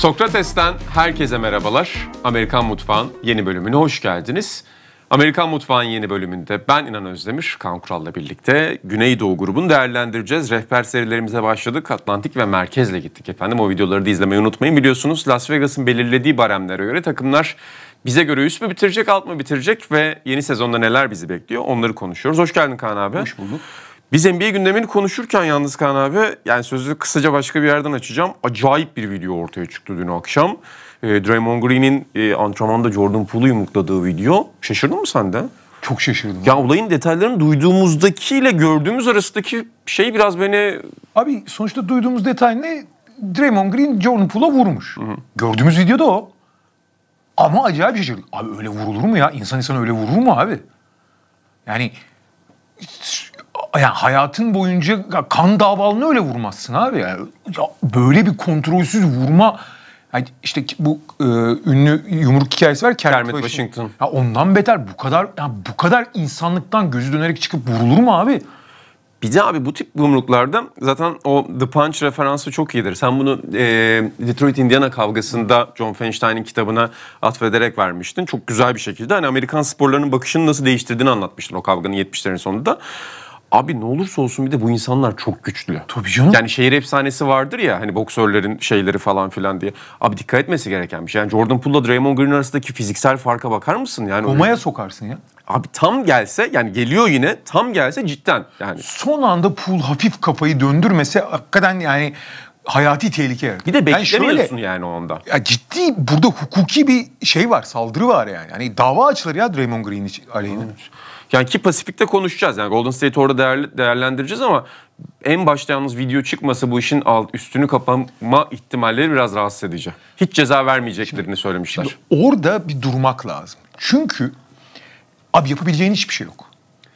Sokrates'ten herkese merhabalar. Amerikan Mutfağın yeni bölümüne hoş geldiniz. Amerikan Mutfağın yeni bölümünde ben İnan Özdemir, Kan Kural'la birlikte Güneydoğu grubunu değerlendireceğiz. Rehber serilerimize başladık. Atlantik ve Merkez'le gittik efendim. O videoları da izlemeyi unutmayın. Biliyorsunuz Las Vegas'ın belirlediği baremlere göre takımlar bize göre üst mü bitirecek, alt mı bitirecek ve yeni sezonda neler bizi bekliyor onları konuşuyoruz. Hoş geldin Kaan abi. Hoş bulduk. Biz NBA gündemini konuşurken yalnız Kaan abi yani sözü kısaca başka bir yerden açacağım. Acayip bir video ortaya çıktı dün akşam. E, Draymond Green'in e, antrenmanda Jordan Poole'u yumrukladığı video. Şaşırdın mı sen de? Çok şaşırdım. Ya olayın detaylarını duyduğumuzdakiyle gördüğümüz arasındaki şey biraz beni... Abi sonuçta duyduğumuz detay ne? Draymond Green Jordan Poole'a vurmuş. Hı hı. Gördüğümüz videoda o. Ama acayip şaşırdık. Abi öyle vurulur mu ya? İnsan insan öyle vurur mu abi? Yani yani hayatın boyunca kan davalını öyle vurmazsın abi. Yani, ya böyle bir kontrolsüz vurma yani işte bu e, ünlü yumruk hikayesi var Kermit, Washington. Ya ondan beter bu kadar ya bu kadar insanlıktan gözü dönerek çıkıp vurulur mu abi? Bir de abi bu tip yumruklarda zaten o The Punch referansı çok iyidir. Sen bunu e, Detroit-Indiana kavgasında John Feinstein'in kitabına atfederek vermiştin. Çok güzel bir şekilde hani Amerikan sporlarının bakışını nasıl değiştirdiğini anlatmıştın o kavganın 70'lerin sonunda. Abi ne olursa olsun bir de bu insanlar çok güçlü. Tabii canım. Yani şehir efsanesi vardır ya hani boksörlerin şeyleri falan filan diye. Abi dikkat etmesi gereken bir şey. Yani Jordan Poole'la Draymond Green arasındaki fiziksel farka bakar mısın? Yani Komaya öyle... sokarsın ya. Abi tam gelse yani geliyor yine tam gelse cidden yani. Son anda Poole hafif kafayı döndürmese hakikaten yani hayati tehlike yaratır. Bir de beklemiyorsun yani, yani o anda. Ya ciddi burada hukuki bir şey var, saldırı var yani. yani dava açılır ya Draymond Green aleyhine. Evet. Yani ki Pasifik'te konuşacağız. Yani Golden State orada değer, değerlendireceğiz ama en başta yalnız video çıkması bu işin alt, üstünü kapama ihtimalleri biraz rahatsız edici. Hiç ceza vermeyeceklerini şimdi, söylemişler. Şimdi orada bir durmak lazım. Çünkü abi yapabileceğin hiçbir şey yok.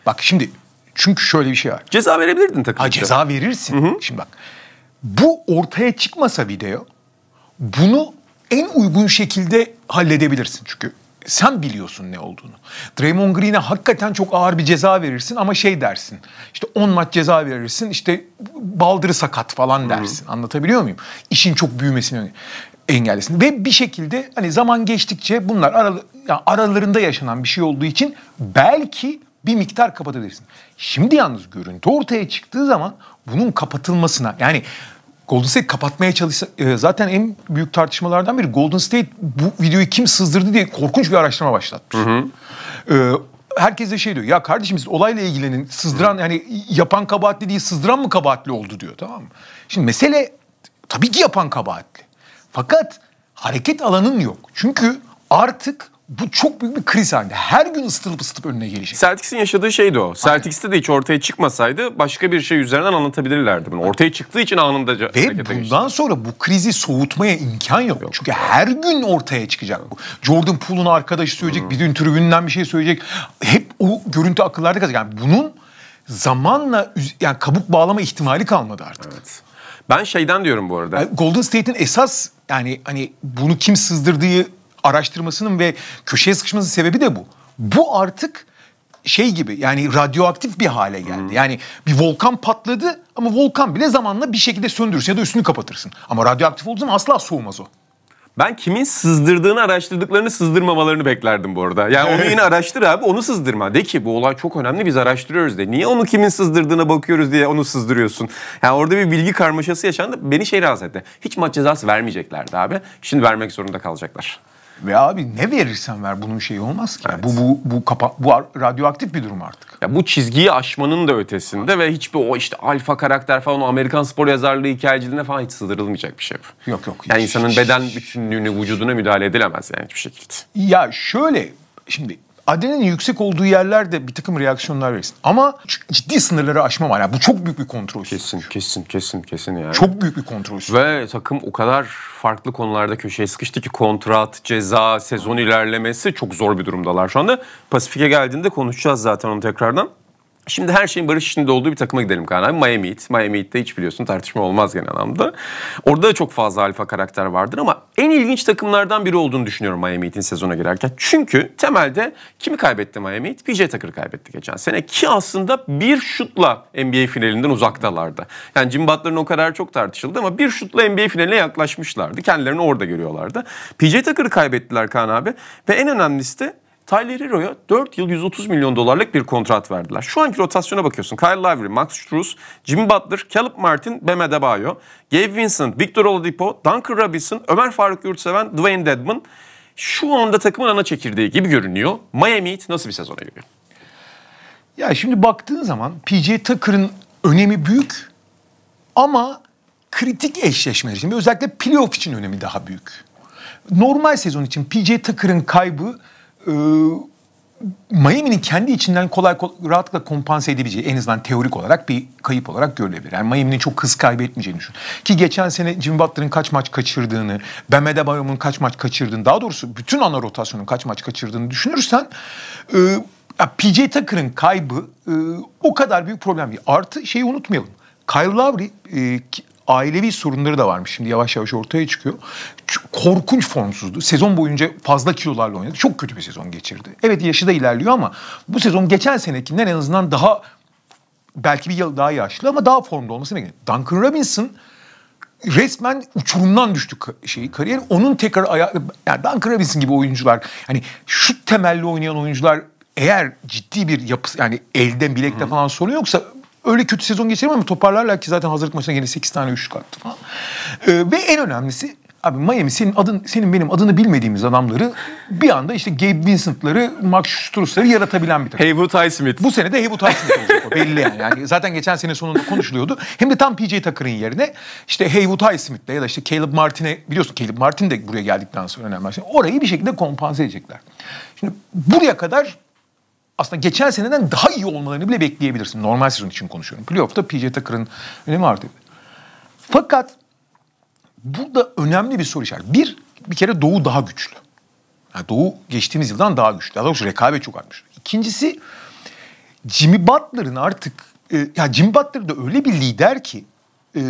Bak şimdi çünkü şöyle bir şey var. Ceza verebilirdin takımda. Ha ceza verirsin. Hı hı. Şimdi bak bu ortaya çıkmasa video bunu en uygun şekilde halledebilirsin. Çünkü sen biliyorsun ne olduğunu. Draymond Green'e hakikaten çok ağır bir ceza verirsin ama şey dersin. İşte 10 maç ceza verirsin işte baldırı sakat falan dersin. Hı-hı. Anlatabiliyor muyum? İşin çok büyümesini engellesin. Ve bir şekilde hani zaman geçtikçe bunlar aral- yani aralarında yaşanan bir şey olduğu için belki bir miktar kapatabilirsin. Şimdi yalnız görüntü ortaya çıktığı zaman bunun kapatılmasına yani Golden State kapatmaya çalışsa e, zaten en büyük tartışmalardan biri Golden State bu videoyu kim sızdırdı diye korkunç bir araştırma başlatmış. Hı hı. E, herkes de şey diyor ya kardeşim siz olayla ilgilenin sızdıran yani yapan kabahatli değil sızdıran mı kabahatli oldu diyor tamam mı? Şimdi mesele tabii ki yapan kabahatli. Fakat hareket alanın yok. Çünkü artık bu çok büyük bir kriz halinde. Her gün ısıtılıp ısıtılıp önüne gelecek. Celtics'in yaşadığı şeydi o. Celtics'te de hiç ortaya çıkmasaydı başka bir şey üzerinden anlatabilirlerdi bunu. Ortaya çıktığı için anında Ve bundan geçti. sonra bu krizi soğutmaya imkan yok. yok. Çünkü her gün ortaya çıkacak Jordan Poole'un arkadaşı söyleyecek, hmm. bir gün tribünden bir şey söyleyecek. Hep o görüntü akıllarda kalacak. Yani bunun zamanla yani kabuk bağlama ihtimali kalmadı artık. Evet. Ben şeyden diyorum bu arada. Golden State'in esas yani hani bunu kim sızdırdığı araştırmasının ve köşeye sıkışmasının sebebi de bu. Bu artık şey gibi yani radyoaktif bir hale geldi. Hmm. Yani bir volkan patladı ama volkan bile zamanla bir şekilde söndürürsün ya da üstünü kapatırsın. Ama radyoaktif olduğu zaman asla soğumaz o. Ben kimin sızdırdığını araştırdıklarını sızdırmamalarını beklerdim bu arada. Yani onu yine araştır abi onu sızdırma. De ki bu olay çok önemli biz araştırıyoruz de. Niye onu kimin sızdırdığına bakıyoruz diye onu sızdırıyorsun. Yani orada bir bilgi karmaşası yaşandı. Beni şey rahatsız etti. Hiç maç cezası vermeyeceklerdi abi. Şimdi vermek zorunda kalacaklar. Ve abi ne verirsen ver bunun şeyi olmaz ki. Evet. Bu bu bu kapa bu radyoaktif bir durum artık. Ya bu çizgiyi aşmanın da ötesinde ve hiçbir o işte alfa karakter falan o Amerikan spor yazarlığı hikayeciliğine falan hiç sığdırılmayacak bir şey bu. Yok yok. Yani hiç, insanın hiç, beden bütünlüğüne, vücuduna müdahale edilemez yani hiçbir şekilde. Ya şöyle şimdi adenin yüksek olduğu yerlerde bir takım reaksiyonlar verirsin. Ama ciddi sınırları aşmam var. Yani bu çok büyük bir kontrolsüzlük. Kesin, kesin, kesin, kesin yani. Çok büyük bir kontrolsüzlük. Ve takım o kadar farklı konularda köşeye sıkıştı ki kontrat, ceza, sezon ilerlemesi çok zor bir durumdalar şu anda. Pasifik'e geldiğinde konuşacağız zaten onu tekrardan. Şimdi her şeyin barış içinde olduğu bir takıma gidelim Kaan abi. Miami Heat. Miami Heat'te hiç biliyorsun tartışma olmaz genel anlamda. Orada da çok fazla alfa karakter vardır ama en ilginç takımlardan biri olduğunu düşünüyorum Miami Heat'in sezona girerken. Çünkü temelde kimi kaybetti Miami Heat? PJ Tucker kaybetti geçen sene ki aslında bir şutla NBA finalinden uzaktalardı. Yani Jim Butler'ın o kadar çok tartışıldı ama bir şutla NBA finaline yaklaşmışlardı. Kendilerini orada görüyorlardı. PJ Tucker'ı kaybettiler Kaan abi ve en önemlisi de Tyler Hero'ya 4 yıl 130 milyon dolarlık bir kontrat verdiler. Şu anki rotasyona bakıyorsun. Kyle Lowry, Max Struz, Jim Butler, Caleb Martin, Bam Adebayo, Gabe Vincent, Victor Oladipo, Duncan Robinson, Ömer Faruk Yurtseven, Dwayne Dedman. Şu anda takımın ana çekirdeği gibi görünüyor. Miami Heat nasıl bir sezona giriyor? Ya şimdi baktığın zaman PJ Tucker'ın önemi büyük ama kritik eşleşme için özellikle playoff için önemi daha büyük. Normal sezon için PJ Tucker'ın kaybı e, Miami'nin kendi içinden kolay, kolay rahatlıkla kompanse edebileceği en azından teorik olarak bir kayıp olarak görülebilir. Yani Miami'nin çok hız kaybetmeyeceğini düşün. Ki geçen sene Jimmy Butler'ın kaç maç kaçırdığını, Bam Adebayo'nun kaç maç kaçırdığını, daha doğrusu bütün ana rotasyonun kaç maç kaçırdığını düşünürsen e, PJ Tucker'ın kaybı e, o kadar büyük problem değil. Artı şeyi unutmayalım. Kyle Lowry e, ailevi sorunları da varmış. Şimdi yavaş yavaş ortaya çıkıyor. Korkunç formsuzdu. Sezon boyunca fazla kilolarla oynadı. Çok kötü bir sezon geçirdi. Evet yaşı da ilerliyor ama bu sezon geçen senekinden en azından daha belki bir yıl daha yaşlı ama daha formda olması gerekiyor. Duncan Robinson resmen uçurumdan düştü şeyi kariyer. Onun tekrar ayağı yani Duncan Robinson gibi oyuncular hani şut temelli oynayan oyuncular eğer ciddi bir yapısı yani elden bilekte falan sorun yoksa öyle kötü sezon geçirir ama toparlarlar ki zaten hazırlık maçına yine 8 tane üçlük attı falan. Ee, ve en önemlisi Abi Miami senin adın senin benim adını bilmediğimiz adamları bir anda işte Gabe Vincent'ları, Max Struss'ları yaratabilen bir takım. Haywood Highsmith. Bu sene de Haywood Highsmith olacak o belli yani. yani. Zaten geçen sene sonunda konuşuluyordu. Hem de tam PJ Tucker'ın yerine işte Haywood Highsmith'le ya da işte Caleb Martin'e biliyorsun Caleb Martin de buraya geldikten sonra önemli. Orayı bir şekilde kompanse edecekler. Şimdi buraya kadar aslında geçen seneden daha iyi olmalarını bile bekleyebilirsin. Normal sezon için konuşuyorum. Playoff'ta PJ Tucker'ın önemi artık. Fakat burada önemli bir soru işareti. Bir, bir kere Doğu daha güçlü. Yani Doğu geçtiğimiz yıldan daha güçlü. Daha doğrusu rekabet çok artmış. İkincisi Jimmy Butler'ın artık e, ya Jimmy Butler da öyle bir lider ki e,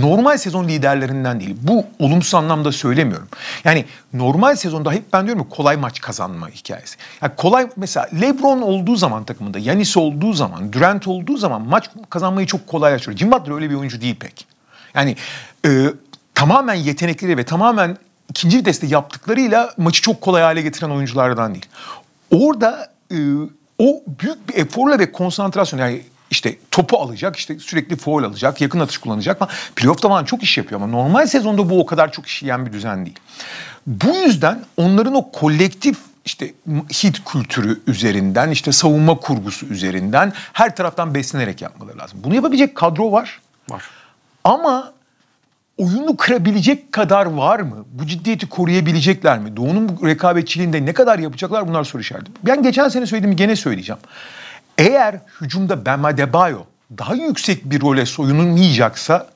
normal sezon liderlerinden değil. Bu olumsuz anlamda söylemiyorum. Yani normal sezonda hep ben diyorum ya kolay maç kazanma hikayesi. Yani kolay mesela LeBron olduğu zaman takımında, Yanis olduğu zaman, Durant olduğu zaman maç kazanmayı çok kolay açıyor. Jim Butler öyle bir oyuncu değil pek. Yani e, tamamen yetenekleri ve tamamen ikinci viteste yaptıklarıyla maçı çok kolay hale getiren oyunculardan değil. Orada e, o büyük bir eforla ve konsantrasyon yani işte topu alacak, işte sürekli foul alacak, yakın atış kullanacak falan. Playoff'ta falan çok iş yapıyor ama normal sezonda bu o kadar çok iş yiyen bir düzen değil. Bu yüzden onların o kolektif işte hit kültürü üzerinden, işte savunma kurgusu üzerinden her taraftan beslenerek yapmaları lazım. Bunu yapabilecek kadro var. Var. Ama oyunu kırabilecek kadar var mı? Bu ciddiyeti koruyabilecekler mi? Doğu'nun bu rekabetçiliğinde ne kadar yapacaklar bunlar soru işareti. Ben geçen sene söylediğimi gene söyleyeceğim. Eğer hücumda Bam Adebayo daha yüksek bir role soyunmayacaksa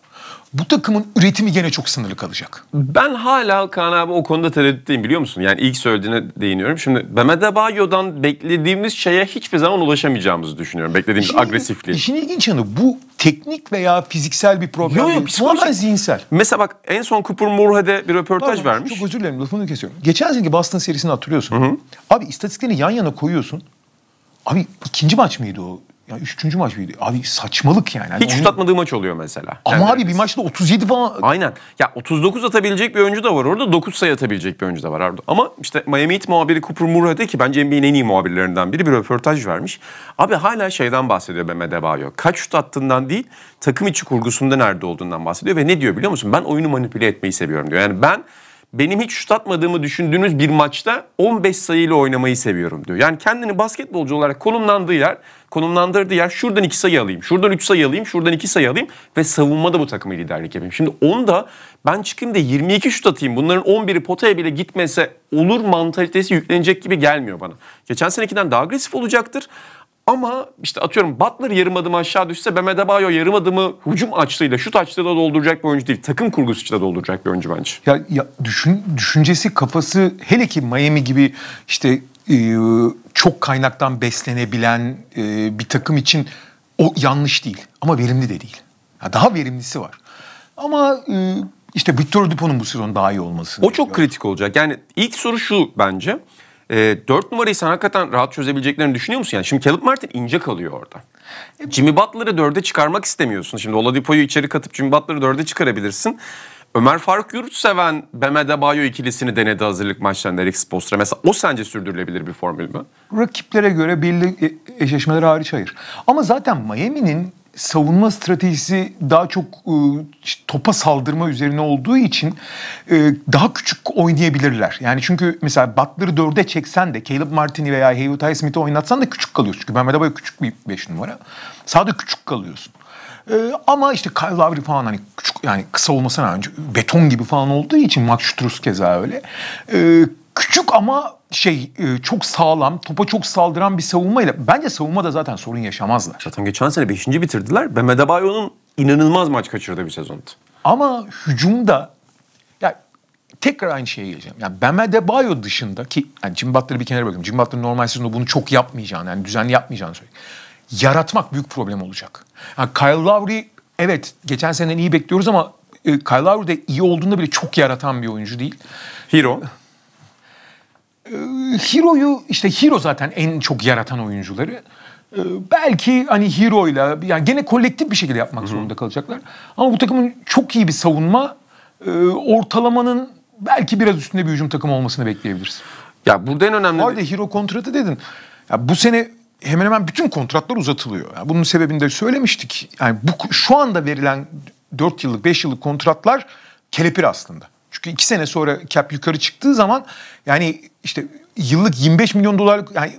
bu takımın üretimi gene çok sınırlı kalacak. Ben hala Kaan abi o konuda tereddütteyim biliyor musun? Yani ilk söylediğine değiniyorum. Şimdi Bam Adebayo'dan beklediğimiz şeye hiçbir zaman ulaşamayacağımızı düşünüyorum. Beklediğimiz işin, agresifliği. İşin ilginç yanı bu teknik veya fiziksel bir problem yok, değil. Tamamen zihinsel. Mesela bak en son Kupur Murhe'de bir röportaj Pardon, vermiş. Çok özür dilerim lafını kesiyorum. Geçen seneki Boston serisini hatırlıyorsun. Hı hı. Abi istatistiklerini yan yana koyuyorsun. Abi ikinci maç mıydı o? Ya üçüncü maç mıydı? Abi saçmalık yani. Hani Hiç şut atmadığı maç oluyor mesela. Ama abi bir maçta 37 falan. Aynen. Ya 39 atabilecek bir oyuncu da var orada. 9 sayı atabilecek bir oyuncu da var orada. Ama işte Miami Heat muhabiri Cooper Murray'de ki bence NBA'nin en iyi muhabirlerinden biri bir röportaj vermiş. Abi hala şeyden bahsediyor Mehmet Ebayo. Kaç şut attığından değil takım içi kurgusunda nerede olduğundan bahsediyor. Ve ne diyor biliyor musun? Ben oyunu manipüle etmeyi seviyorum diyor. Yani ben benim hiç şut atmadığımı düşündüğünüz bir maçta 15 sayıyla oynamayı seviyorum diyor. Yani kendini basketbolcu olarak konumlandığı yer, konumlandırdığı yer şuradan 2 sayı alayım, şuradan 3 sayı alayım, şuradan 2 sayı alayım ve savunmada bu takımı liderlik yapayım. Şimdi onu da ben çıkayım da 22 şut atayım bunların 11'i potaya bile gitmese olur mantalitesi yüklenecek gibi gelmiyor bana. Geçen senekinden daha agresif olacaktır ama işte atıyorum Butler yarım adım aşağı düşse Bam Adebayo yarım adımı hücum açlığıyla, şut da dolduracak bir oyuncu değil. Takım kurgusu için de dolduracak bir oyuncu bence. Ya, ya düşün, düşüncesi, kafası hele ki Miami gibi işte e, çok kaynaktan beslenebilen e, bir takım için o yanlış değil. Ama verimli de değil. Ya daha verimlisi var. Ama e, işte Victor Dupont'un bu sezon daha iyi olması. O çok diyor. kritik olacak. Yani ilk soru şu bence. E, ee, 4 numarayı sen hakikaten rahat çözebileceklerini düşünüyor musun? Yani şimdi Caleb Martin ince kalıyor orada. E, Jimmy Butler'ı 4'e çıkarmak istemiyorsun. Şimdi Oladipo'yu içeri katıp Jimmy Butler'ı 4'e çıkarabilirsin. Ömer Faruk Yurtseven Bam Adebayo ikilisini denedi hazırlık maçlarında Eric Spoelstra. Mesela o sence sürdürülebilir bir formül mü? Rakiplere göre belli e, eşleşmeler hariç hayır. Ama zaten Miami'nin savunma stratejisi daha çok e, topa saldırma üzerine olduğu için e, daha küçük oynayabilirler. Yani çünkü mesela Butler'ı dörde çeksen de Caleb Martin'i veya Hayward Highsmith'i oynatsan da küçük kalıyorsun. Çünkü Mehmet Abay küçük bir beş numara. Sağda küçük kalıyorsun. E, ama işte Kyle Lowry falan hani küçük yani kısa olmasına önce beton gibi falan olduğu için Max Struz keza öyle. E, küçük ama şey e, çok sağlam, topa çok saldıran bir savunmayla bence savunma da zaten sorun yaşamazlar. Zaten geçen sene 5. bitirdiler. Mehmet Abayo'nun inanılmaz maç kaçırdığı bir sezondu. Ama hücumda ya tekrar aynı şeye geleceğim. Yani Bema de dışında ki yani Jim Butler'ı bir kenara bırakıyorum. Jim Butler normal sezonda bunu çok yapmayacağını yani düzenli yapmayacağını söylüyor. Yaratmak büyük problem olacak. Yani Kyle Lowry evet geçen seneden iyi bekliyoruz ama e, Kyle Lowry de iyi olduğunda bile çok yaratan bir oyuncu değil. Hero. Ee, Hero'yu işte Hero zaten en çok yaratan oyuncuları. Ee, belki hani Hero'yla yani gene kolektif bir şekilde yapmak zorunda kalacaklar. Ama bu takımın çok iyi bir savunma e, ortalamanın belki biraz üstünde bir hücum takımı olmasını bekleyebiliriz. Ya burada en önemli... Bu arada Hero kontratı dedin. Ya bu sene hemen hemen bütün kontratlar uzatılıyor. Yani bunun sebebini de söylemiştik. Yani bu şu anda verilen 4 yıllık, 5 yıllık kontratlar kelepir aslında. Çünkü iki sene sonra cap yukarı çıktığı zaman yani işte yıllık 25 milyon dolar, yani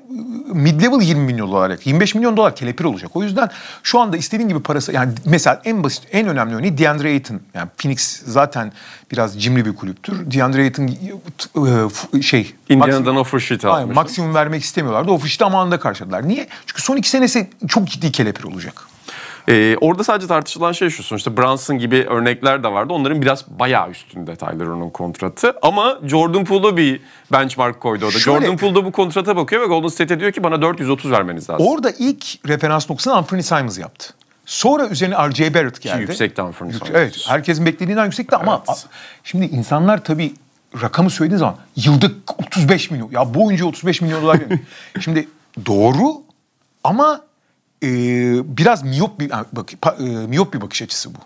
mid level 20 milyon dolar, 25 milyon dolar kelepir olacak. O yüzden şu anda istediğin gibi parası yani mesela en basit en önemli örneği DeAndre Ayton. Yani Phoenix zaten biraz cimri bir kulüptür. DeAndre Ayton e, şey Indiana'dan offer sheet almış. Maksimum vermek istemiyorlardı. Offer sheet'i amanında karşıladılar. Niye? Çünkü son iki senesi çok ciddi kelepir olacak. E, orada sadece tartışılan şey şu işte Brunson gibi örnekler de vardı. Onların biraz bayağı üstünde Tyler O'nun kontratı. Ama Jordan Poole'a bir benchmark koydu orada. Şöyle, Jordan Poole da bu kontrata bakıyor ve Golden State'e diyor ki bana 430 vermeniz lazım. Orada ilk referans noktasını Anthony Simons yaptı. Sonra üzerine R.J. Barrett geldi. Ki yüksekti Anthony Simons. Evet herkesin beklediğinden yüksekti evet. ama şimdi insanlar tabii rakamı söylediğin zaman yılda 35 milyon. Ya bu oyuncuya 35 milyon dolar Şimdi doğru ama e, biraz miyop bir yani bak, e, miyop bir bakış açısı bu.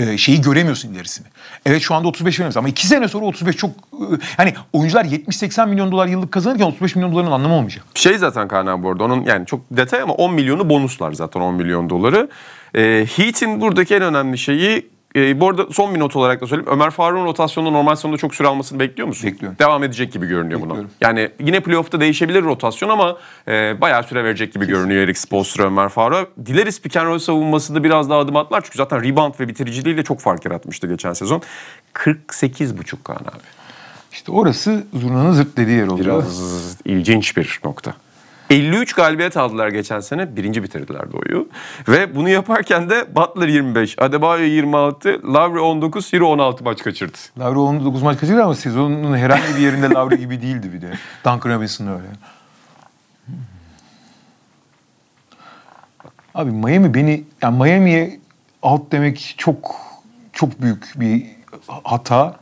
E, şeyi göremiyorsun ilerisini. Evet şu anda 35 veremiyorsun ama 2 sene sonra 35 çok e, hani oyuncular 70-80 milyon dolar yıllık kazanırken 35 milyon doların anlamı olmayacak. Şey zaten Kaan bu arada onun yani çok detay ama 10 milyonu bonuslar zaten 10 milyon doları. E, Heat'in buradaki en önemli şeyi e, bu arada son bir not olarak da söyleyeyim. Ömer Faruk'un rotasyonda normal sonunda çok süre almasını bekliyor musun? Bekliyorum. Devam edecek gibi görünüyor buna. Yani yine playoff'ta değişebilir rotasyon ama e, bayağı süre verecek gibi Kesin. görünüyor Erik Spoelstra Ömer Faruk'a. Dileriz pick and roll savunmasında biraz daha adım atlar. Çünkü zaten rebound ve bitiriciliğiyle çok fark yaratmıştı geçen sezon. 48,5 Kaan abi. İşte orası zurnanın zırt dediği yer oluyor. Biraz ilginç bir nokta. 53 galibiyet aldılar geçen sene. Birinci bitirdiler doğuyu. Ve bunu yaparken de Butler 25, Adebayo 26, Lavre 19, Siro 16 maç kaçırdı. Lavre 19 maç kaçırdı ama sezonun herhangi bir yerinde Lavre gibi değildi bir de. Duncan Robinson öyle. Abi Miami beni yani Miami'ye alt demek çok çok büyük bir hata.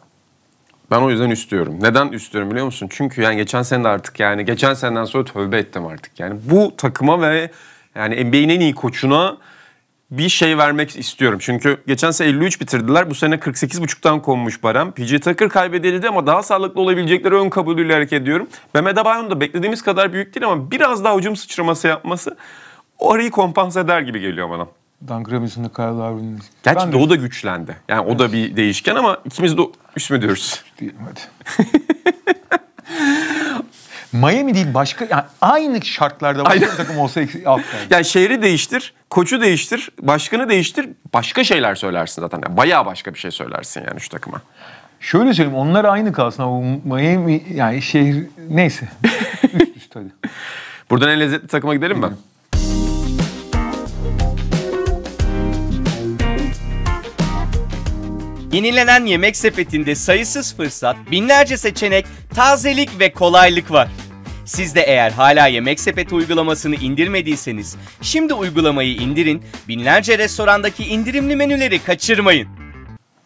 Ben o yüzden üstüyorum. Neden üstüyorum biliyor musun? Çünkü yani geçen sene de artık yani geçen seneden sonra tövbe ettim artık. Yani bu takıma ve yani NBA'nin en iyi koçuna bir şey vermek istiyorum. Çünkü geçen sene 53 bitirdiler. Bu sene 48.5'tan konmuş Baran. PJ Tucker kaybedildi ama daha sağlıklı olabilecekleri ön kabulüyle hareket ediyorum. Mehmet Abayon da beklediğimiz kadar büyük değil ama biraz daha ucum sıçraması yapması o arayı kompanse eder gibi geliyor bana. Dan Robinson'la Kyle Lowry'nin. Gerçi de... o da güçlendi. Yani evet. o da bir değişken ama ikimiz de üst mü diyoruz? diyelim hadi. Miami değil başka yani aynı şartlarda başka bir takım olsa alt yani. yani şehri değiştir, koçu değiştir, başkanı değiştir, başka şeyler söylersin zaten. Yani bayağı başka bir şey söylersin yani şu takıma. Şöyle söyleyeyim onlar aynı kalsın ama Miami yani şehir neyse. üst üste hadi. Buradan en lezzetli takıma gidelim mi? Yenilenen yemek sepetinde sayısız fırsat, binlerce seçenek, tazelik ve kolaylık var. Siz de eğer hala Yemek Sepeti uygulamasını indirmediyseniz şimdi uygulamayı indirin, binlerce restorandaki indirimli menüleri kaçırmayın.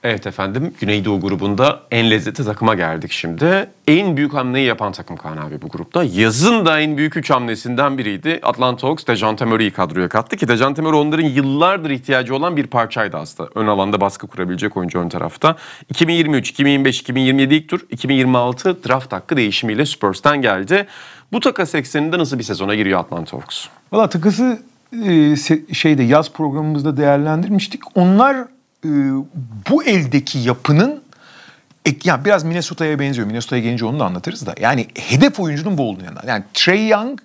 Evet efendim Güneydoğu grubunda en lezzetli takıma geldik şimdi. En büyük hamleyi yapan takım Kaan abi bu grupta. Yazın da en büyük üç hamlesinden biriydi. Atlanta Hawks Dejan Temer'i kadroya kattı ki Dejan Temer onların yıllardır ihtiyacı olan bir parçaydı aslında. Ön alanda baskı kurabilecek oyuncu ön tarafta. 2023, 2025, 2027 ilk tur, 2026 draft hakkı değişimiyle Spurs'tan geldi. Bu taka 80'inde nasıl bir sezona giriyor Atlanta Hawks? Valla takası e, şeyde yaz programımızda değerlendirmiştik. Onlar e, bu eldeki yapının yani biraz Minnesota'ya benziyor. Minnesota'ya gelince onu da anlatırız da. Yani hedef oyuncunun bu olduğunu yanında. Yani Trey Young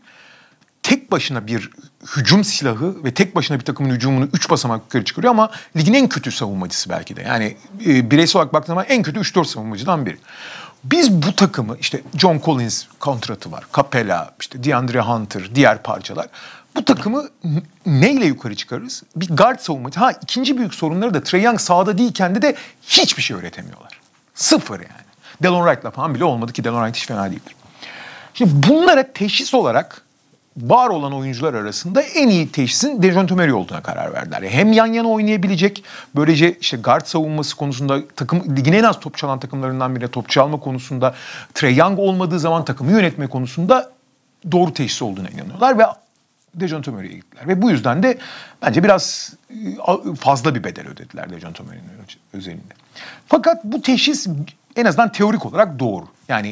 tek başına bir hücum silahı ve tek başına bir takımın hücumunu 3 basamak yukarı çıkarıyor ama ligin en kötü savunmacısı belki de. Yani e, bireysel olarak baktığım en kötü 3-4 savunmacıdan biri. Biz bu takımı işte John Collins kontratı var, Capella, işte DeAndre Hunter, diğer parçalar. Bu takımı neyle yukarı çıkarırız? Bir guard savunması. Ha ikinci büyük sorunları da Trae Young sağda değilken de, de hiçbir şey öğretemiyorlar. Sıfır yani. Delon Wright'la falan bile olmadı ki Delon Wright hiç fena değildir. Şimdi bunlara teşhis olarak var olan oyuncular arasında en iyi teşhisin Dejon Tomeri olduğuna karar verdiler. E, hem yan yana oynayabilecek, böylece işte guard savunması konusunda takım ligin en az top çalan takımlarından biri, top çalma konusunda Trae Young olmadığı zaman takımı yönetme konusunda doğru teşhis olduğuna inanıyorlar ve Dejan Tömer'e gittiler. Ve bu yüzden de bence biraz e, fazla bir bedel ödediler Dejan Tömer'in özelinde. Fakat bu teşhis en azından teorik olarak doğru. Yani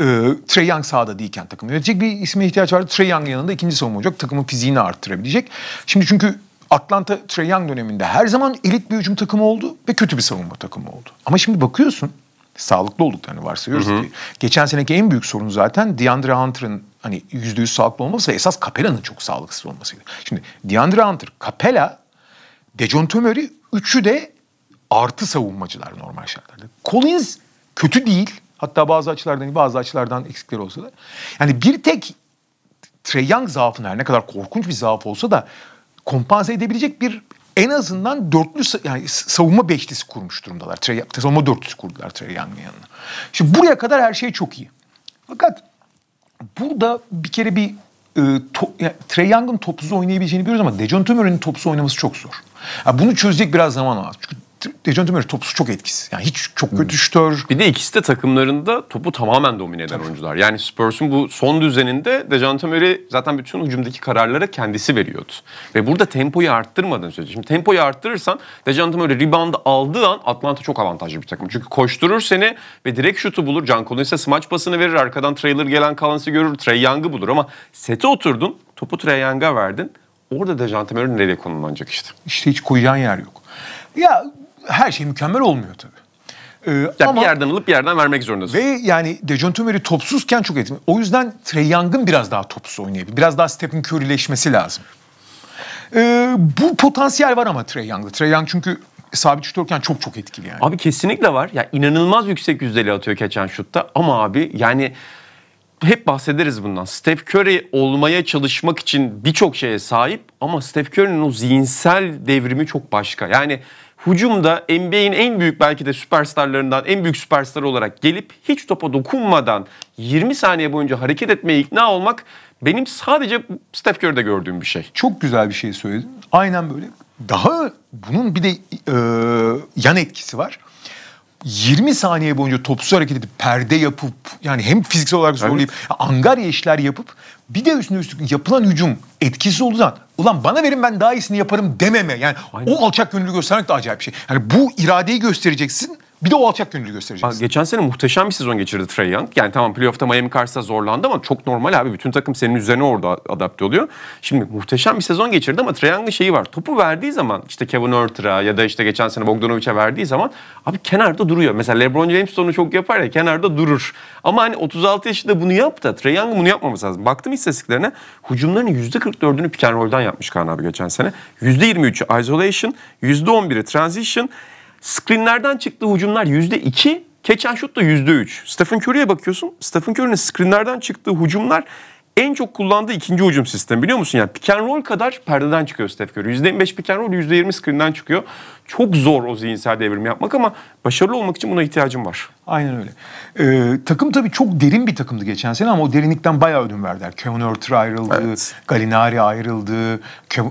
e, Trey Young sahada değilken takım yönetecek bir isme ihtiyaç vardı. Trey Young yanında ikinci savunma olacak. Takımın fiziğini arttırabilecek. Şimdi çünkü Atlanta Trey Young döneminde her zaman elit bir hücum takımı oldu ve kötü bir savunma takımı oldu. Ama şimdi bakıyorsun sağlıklı olduklarını varsayıyoruz hı hı. ki. Geçen seneki en büyük sorun zaten DeAndre Hunter'ın hani yüzde yüz sağlıklı olması ve esas Capella'nın çok sağlıksız olmasıydı. Şimdi DeAndre Hunter, Capella, Dejon Tömer'i üçü de artı savunmacılar normal şartlarda. Collins kötü değil. Hatta bazı açılardan bazı açılardan eksikleri olsa da. Yani bir tek Trey Young zaafını her ne kadar korkunç bir zaaf olsa da kompanse edebilecek bir en azından dörtlü yani savunma beşlisi kurmuş durumdalar. Savunma dörtlüsü kurdular Treyang'ın yanına. Şimdi buraya kadar her şey çok iyi. Fakat burada bir kere bir e, to, yani, Trey Young'ın topsuz oynayabileceğini biliyoruz ama Dejon Tömer'in topsuz oynaması çok zor. Yani bunu çözecek biraz zaman lazım. Çünkü Dejan Demiröz topsu çok etkisiz. Yani hiç çok kötü hmm. şütör. Bir de ikisi de takımlarında topu tamamen domine eden Tabii. oyuncular. Yani Spurs'un bu son düzeninde Dejan Demiröz zaten bütün hücumdaki kararlara kendisi veriyordu. Ve burada tempoyu arttırmadığın sürece. Şimdi tempoyu arttırırsan Dejan Demiröz rebound aldığı an Atlanta çok avantajlı bir takım. Çünkü koşturur seni ve direkt şutu bulur. Can Collins'e smaç pasını verir. Arkadan trailer gelen Collins'i görür. Trey Young'ı bulur ama sete oturdun. Topu Trey Young'a verdin. Orada Dejan Demiröz nereye konumlanacak işte? İşte hiç koyacağın yer yok. Ya her şey mükemmel olmuyor tabii. Ee, ama, bir yerden alıp bir yerden vermek zorundasın. Ve yani Dejon Tümeri topsuzken çok etkili. O yüzden Trey Young'ın biraz daha topsuz oynayabilir. Biraz daha Stephen Curry'leşmesi lazım. Ee, bu potansiyel var ama Trey Young'da. Trey Young çünkü sabit şutörken çok çok etkili yani. Abi kesinlikle var. Ya inanılmaz yüksek yüzdeli atıyor geçen şutta ama abi yani hep bahsederiz bundan. Steph Curry olmaya çalışmak için birçok şeye sahip ama Steph Curry'nin o zihinsel devrimi çok başka. Yani Hucumda NBA'in en büyük belki de süperstarlarından en büyük süperstar olarak gelip hiç topa dokunmadan 20 saniye boyunca hareket etmeye ikna olmak benim sadece Steph Curry'de gördüğüm bir şey. Çok güzel bir şey söyledin. Aynen böyle. Daha bunun bir de e, yan etkisi var. 20 saniye boyunca topsuz hareket edip perde yapıp yani hem fiziksel olarak zorlayıp evet. angarya işler yapıp bir de üstüne üstlük yapılan hücum etkisi olduğu ulan bana verin ben daha iyisini yaparım dememe. Yani Aynen. o alçak gönüllü göstermek de acayip bir şey. Yani bu iradeyi göstereceksin bir de o alçak gönüllü göstereceğiz. geçen sene muhteşem bir sezon geçirdi Trey Young. Yani tamam playoff'ta Miami karşısında zorlandı ama çok normal abi. Bütün takım senin üzerine orada adapte oluyor. Şimdi muhteşem bir sezon geçirdi ama Trey Young'ın şeyi var. Topu verdiği zaman işte Kevin Herter'a ya da işte geçen sene Bogdanovic'e verdiği zaman abi kenarda duruyor. Mesela LeBron James onu çok yapar ya kenarda durur. Ama hani 36 yaşında bunu yap da Trey Young bunu yapmaması lazım. Baktım istatistiklerine hücumların %44'ünü pick and roll'dan yapmış Kaan abi geçen sene. %23'ü isolation, %11'i transition, Screenlerden çıktığı hücumlar %2, catch and shoot da yüzde üç. Stephen Curry'e bakıyorsun. Stephen Curry'nin screenlerden çıktığı hücumlar en çok kullandığı ikinci ucum sistem biliyor musun? Yani pick and roll kadar perdeden çıkıyor Steph Curry. %25 pick and roll, %20 screen'den çıkıyor. Çok zor o zihinsel devrim yapmak ama başarılı olmak için buna ihtiyacım var. Aynen öyle. Ee, takım tabii çok derin bir takımdı geçen sene ama o derinlikten bayağı ödün verdiler. Kevin Örter ayrıldı, evet. Galinari ayrıldı. Kev, e,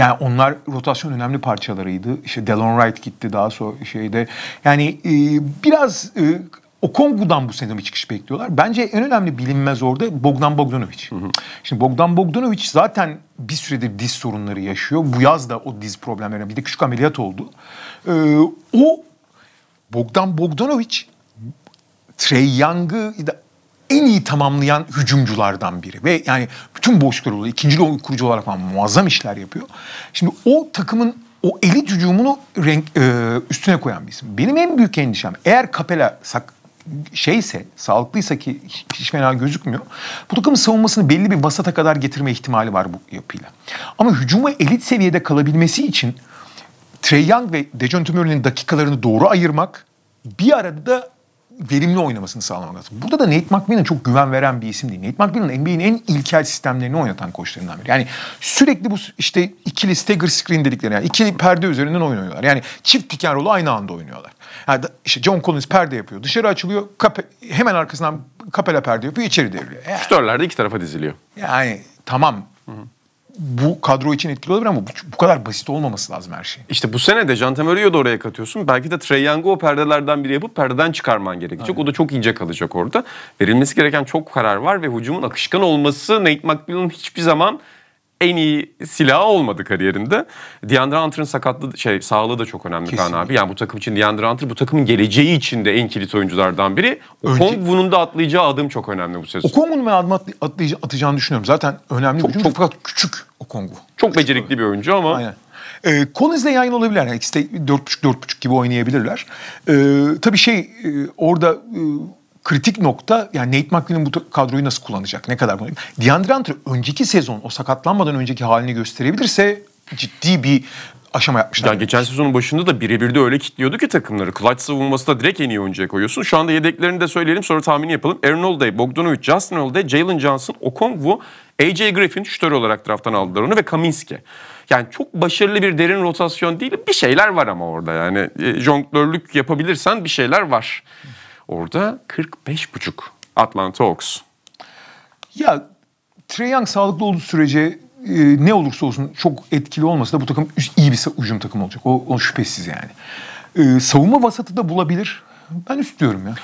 yani onlar rotasyon önemli parçalarıydı. İşte Delon Wright gitti daha sonra şeyde. Yani e, biraz e, o Kongu'dan bu sene bir çıkış bekliyorlar. Bence en önemli bilinmez orada Bogdan Bogdanovic. Hı hı. Şimdi Bogdan Bogdanovic zaten bir süredir diz sorunları yaşıyor. Bu yaz da o diz problemlerine bir de küçük ameliyat oldu. Ee, o Bogdan Bogdanovic Trey Young'ı en iyi tamamlayan hücumculardan biri. Ve yani bütün boşlukları oluyor. İkinci oyun kurucu olarak falan muazzam işler yapıyor. Şimdi o takımın o elit hücumunu renk, e, üstüne koyan bir isim. Benim en büyük endişem eğer Kapela sak, şeyse, sağlıklıysa ki hiç, fena gözükmüyor. Bu takımın savunmasını belli bir vasata kadar getirme ihtimali var bu yapıyla. Ama hücumu elit seviyede kalabilmesi için Trey Young ve Dejon Tümör'ün dakikalarını doğru ayırmak, bir arada da verimli oynamasını sağlamak lazım. Burada da Nate McMillan çok güven veren bir isim değil. Nate McMillan NBA'in en ilkel sistemlerini oynatan koçlarından biri. Yani sürekli bu işte ikili stagger screen dedikleri yani ikili perde üzerinden oynuyorlar. Yani çift pick rolü aynı anda oynuyorlar. Yani işte John Collins perde yapıyor. Dışarı açılıyor. Kape, hemen arkasından kapela perde yapıyor. içeri devriliyor. Yani, Şütörler de iki tarafa diziliyor. Yani tamam. Hı hı bu kadro için etkili olabilir ama bu, bu kadar basit olmaması lazım her şey. İşte bu sene de Jean Temerio'yu oraya katıyorsun. Belki de Trey Young'u o perdelerden biri yapıp perdeden çıkarman gerekecek. Aynen. O da çok ince kalacak orada. Verilmesi gereken çok karar var ve hücumun akışkan olması Nate McMillan'ın hiçbir zaman en iyi silahı olmadı kariyerinde. DeAndre Hunter'ın sakatlığı şey sağlığı da çok önemli Kesinlikle. Kaan abi. Yani bu takım için DeAndre Hunter bu takımın geleceği için de en kilit oyunculardan biri. Okongwu'nun da atlayacağı adım çok önemli bu sezon. Okongwu'nun ben adım atlayacağını, atacağını düşünüyorum. Zaten önemli çok, bir oyuncu çok, fakat küçük Okongwu. Çok küçük becerikli oyuncu. bir oyuncu ama. Aynen. E, Collins'le yayın olabilir. Yani ikisi de 4.5-4.5 gibi oynayabilirler. E, tabii şey e, orada e, kritik nokta yani Nate McMillan bu kadroyu nasıl kullanacak? Ne kadar bunu? DeAndre Hunter önceki sezon o sakatlanmadan önceki halini gösterebilirse ciddi bir aşama yapmışlar. Yani geçen sezonun başında da birebir de öyle kitliyordu ki takımları. Clutch savunması da direkt en iyi oyuncuya koyuyorsun. Şu anda yedeklerini de söyleyelim sonra tahmini yapalım. Aaron Holiday, Bogdanovic, Justin Holiday, Jalen Johnson, Okongwu, AJ Griffin şütör olarak drafttan aldılar onu ve Kaminski. Yani çok başarılı bir derin rotasyon değil. Bir şeyler var ama orada yani. E, jonglörlük yapabilirsen bir şeyler var. Hı. Orada 45,5 Atlanta Hawks. Ya Trey Young sağlıklı olduğu sürece e, ne olursa olsun çok etkili olmasa da bu takım iyi bir ucum takım olacak. O, o şüphesiz yani. E, savunma vasatı da bulabilir. Ben üst diyorum ya.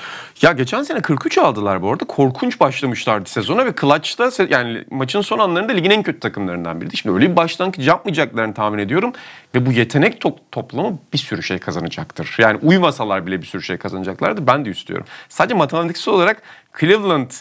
Ya geçen sene 43 aldılar bu arada. Korkunç başlamışlardı sezona ve Clutch'ta yani maçın son anlarında ligin en kötü takımlarından biriydi. Şimdi öyle bir başlangıç yapmayacaklarını tahmin ediyorum. Ve bu yetenek to- toplamı bir sürü şey kazanacaktır. Yani uymasalar bile bir sürü şey kazanacaklardı. Ben de üst diyorum. Sadece matematiksel olarak Cleveland,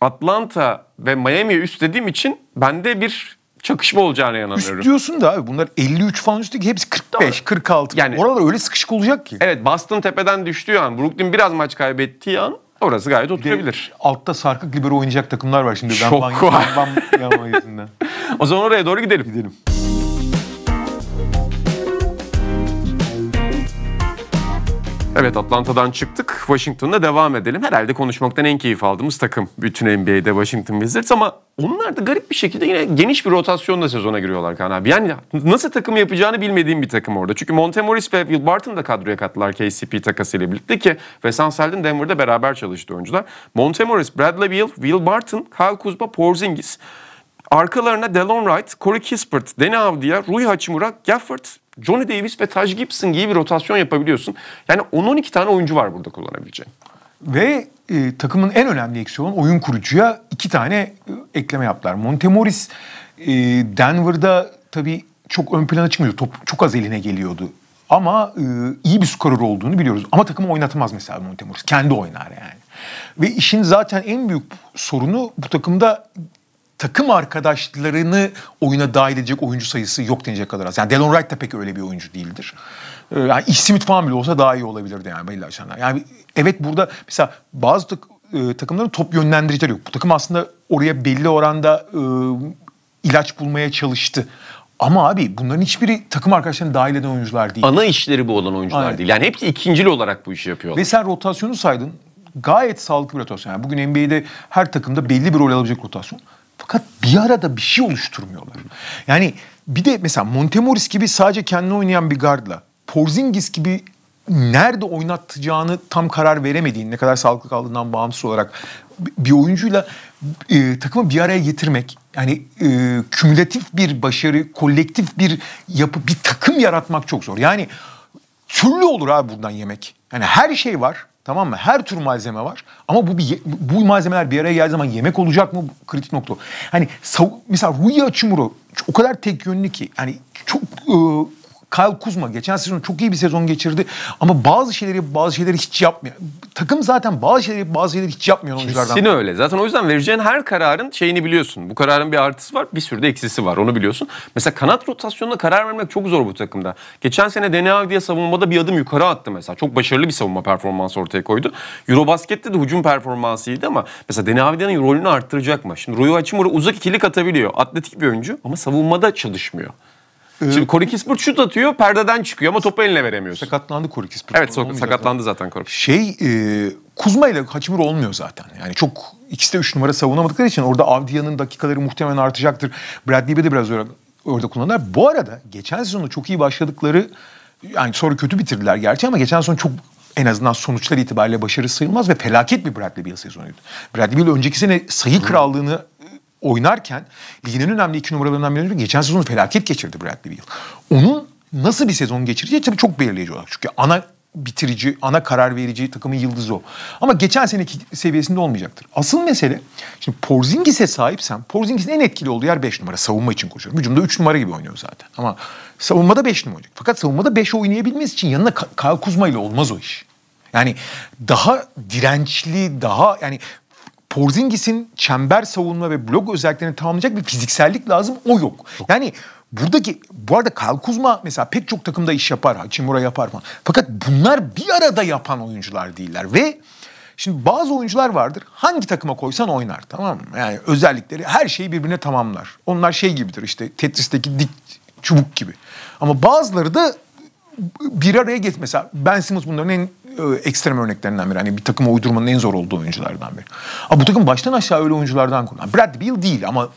Atlanta ve Miami'ye üst dediğim için bende bir çakışma olacağına inanıyorum. Üst diyorsun da abi bunlar 53 falan üstteki hepsi 45, Tabii. 46. Yani, Oralar öyle sıkışık olacak ki. Evet Boston tepeden düştüğü an, Brooklyn biraz maç kaybettiği an orası gayet oturabilir. altta sarkık libero oynayacak takımlar var şimdi. Çok ben, var. Ben, ben, ben, ben, ben, ben, ben, Evet Atlanta'dan çıktık. Washington'da devam edelim. Herhalde konuşmaktan en keyif aldığımız takım. Bütün NBA'de Washington Wizards ama onlar da garip bir şekilde yine geniş bir rotasyonla sezona giriyorlar Kaan abi. Yani nasıl takım yapacağını bilmediğim bir takım orada. Çünkü Montemoris ve Will Barton da kadroya kattılar KCP takasıyla birlikte ki ve Sansel'den Denver'da beraber çalıştı oyuncular. Montemoris, Bradley Beal, Will Barton, Kyle Kuzma, Porzingis. Arkalarına Delon Wright, Corey Kispert, Deni Avdia, Rui Hachimura, Gafford Johnny Davis ve Taj Gibson gibi bir rotasyon yapabiliyorsun. Yani 10-12 tane oyuncu var burada kullanabileceğin. Ve e, takımın en önemli eksiği olan oyun kurucuya iki tane e, ekleme yaptılar. Montemoris e, Denver'da tabii çok ön plana çıkmıyordu. Top çok az eline geliyordu. Ama e, iyi bir skorer olduğunu biliyoruz. Ama takımı oynatamaz mesela Montemoris. Kendi oynar yani. Ve işin zaten en büyük sorunu bu takımda takım arkadaşlarını oyuna dahil edecek oyuncu sayısı yok denecek kadar az. Yani Delon Wright da pek öyle bir oyuncu değildir. Ee, yani iş e. Smith falan bile olsa daha iyi olabilirdi yani belli aşağına. Yani evet burada mesela bazı e, takımların top yönlendiricileri yok. Bu takım aslında oraya belli oranda e, ilaç bulmaya çalıştı. Ama abi bunların hiçbiri takım arkadaşlarını dahil eden oyuncular değil. Ana işleri bu olan oyuncular Aynen. değil. Yani hepsi ikincil olarak bu işi yapıyorlar. Ve sen rotasyonu saydın. Gayet sağlıklı bir rotasyon. Yani bugün NBA'de her takımda belli bir rol alabilecek rotasyon. Fakat bir arada bir şey oluşturmuyorlar. Yani bir de mesela Montemoris gibi sadece kendini oynayan bir gardla Porzingis gibi nerede oynatacağını tam karar veremediğin, ne kadar sağlıklı kaldığından bağımsız olarak bir oyuncuyla e, takımı bir araya getirmek, yani e, kümülatif bir başarı, kolektif bir yapı, bir takım yaratmak çok zor. Yani türlü olur abi buradan yemek. Yani her şey var. Tamam mı? Her tür malzeme var. Ama bu bir, bu malzemeler bir araya geldiği zaman yemek olacak mı? Kritik nokta. Hani mesela Ruya Çumuro o kadar tek yönlü ki hani çok e, Kyle Kuzma geçen sezon çok iyi bir sezon geçirdi ama bazı şeyleri bazı şeyleri hiç yapmıyor. Takım zaten bazı şeyleri bazı şeyleri hiç yapmıyor oyunculardan. Kesin öyle. Zaten o yüzden vereceğin her kararın şeyini biliyorsun. Bu kararın bir artısı var, bir sürü de eksisi var. Onu biliyorsun. Mesela kanat rotasyonuna karar vermek çok zor bu takımda. Geçen sene DNA diye savunmada bir adım yukarı attı mesela. Çok başarılı bir savunma performansı ortaya koydu. Eurobasket'te de hücum performansıydı ama mesela Denavide'nin rolünü arttıracak mı? Şimdi Rui Hachimura uzak ikilik atabiliyor. Atletik bir oyuncu ama savunmada çalışmıyor. Ee, Şimdi Korik Kispert şut atıyor, perdeden çıkıyor ama topu eline veremiyorsun. Sakatlandı Korik Kispert. Evet Olmayacak sakatlandı zaten Korik. Şey, e, Kuzma ile Hachimura olmuyor zaten. Yani çok ikisi de 3 numara savunamadıkları için orada Avdia'nın dakikaları muhtemelen artacaktır. Bradley'e de biraz öyle, orada kullanırlar. Bu arada geçen sezonda çok iyi başladıkları yani sonra kötü bitirdiler gerçi ama geçen sezon çok en azından sonuçlar itibariyle başarı sayılmaz ve felaket bir Bradley Beal sezonuydu. Bradley Beal önceki sene sayı krallığını oynarken ligin en önemli iki numaralarından biri geçen sezonu felaket geçirdi Bradley Beal. Onun nasıl bir sezon geçireceği tabii çok belirleyici olarak. Çünkü ana bitirici, ana karar verici takımın yıldızı o. Ama geçen seneki seviyesinde olmayacaktır. Asıl mesele, şimdi Porzingis'e sahipsen, Porzingis'in en etkili olduğu yer 5 numara. Savunma için koşuyor. Hücumda 3 numara gibi oynuyor zaten. Ama savunmada 5 numara olacak. Fakat savunmada 5 oynayabilmesi için yanına Kyle Kuzma ile olmaz o iş. Yani daha dirençli, daha yani Porzingis'in çember savunma ve blok özelliklerini tamamlayacak bir fiziksellik lazım. O yok. Yani buradaki bu arada Kyle Kuzma mesela pek çok takımda iş yapar. Hachimura yapar falan. Fakat bunlar bir arada yapan oyuncular değiller ve Şimdi bazı oyuncular vardır. Hangi takıma koysan oynar tamam mı? Yani özellikleri her şeyi birbirine tamamlar. Onlar şey gibidir işte Tetris'teki dik çubuk gibi. Ama bazıları da bir araya geç. Mesela Ben Simmons bunların en ee, ekstrem örneklerinden biri. Hani bir takıma uydurmanın en zor olduğu oyunculardan biri. Ama bu takım baştan aşağı öyle oyunculardan kurulan. Brad Beal değil ama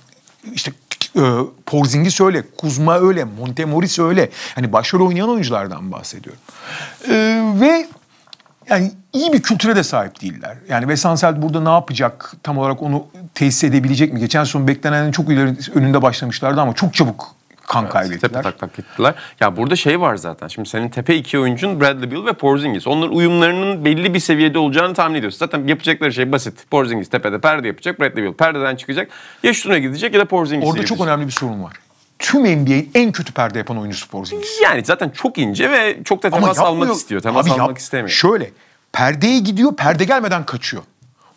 işte e, Porzingis öyle, Kuzma öyle, Montemoris öyle. Hani başrol oynayan oyunculardan bahsediyorum. E, ve yani iyi bir kültüre de sahip değiller. Yani Vesansel burada ne yapacak? Tam olarak onu tesis edebilecek mi? Geçen son beklenenin çok ileri önünde başlamışlardı ama çok çabuk kan evet, Tepe tak tak gittiler. Ya burada şey var zaten. Şimdi senin tepe iki oyuncun Bradley Beal ve Porzingis. Onların uyumlarının belli bir seviyede olacağını tahmin ediyorsun. Zaten yapacakları şey basit. Porzingis tepede perde yapacak. Bradley Beal perdeden çıkacak. Ya şutuna gidecek ya da Porzingis'e Orada gidecek. çok önemli bir sorun var tüm NBA'in en kötü perde yapan oyuncusu Porzingis. Yani zaten çok ince ve çok da temas yapmıyor, almak istiyor. Temas almak yap, istemiyor. Şöyle perdeye gidiyor perde gelmeden kaçıyor.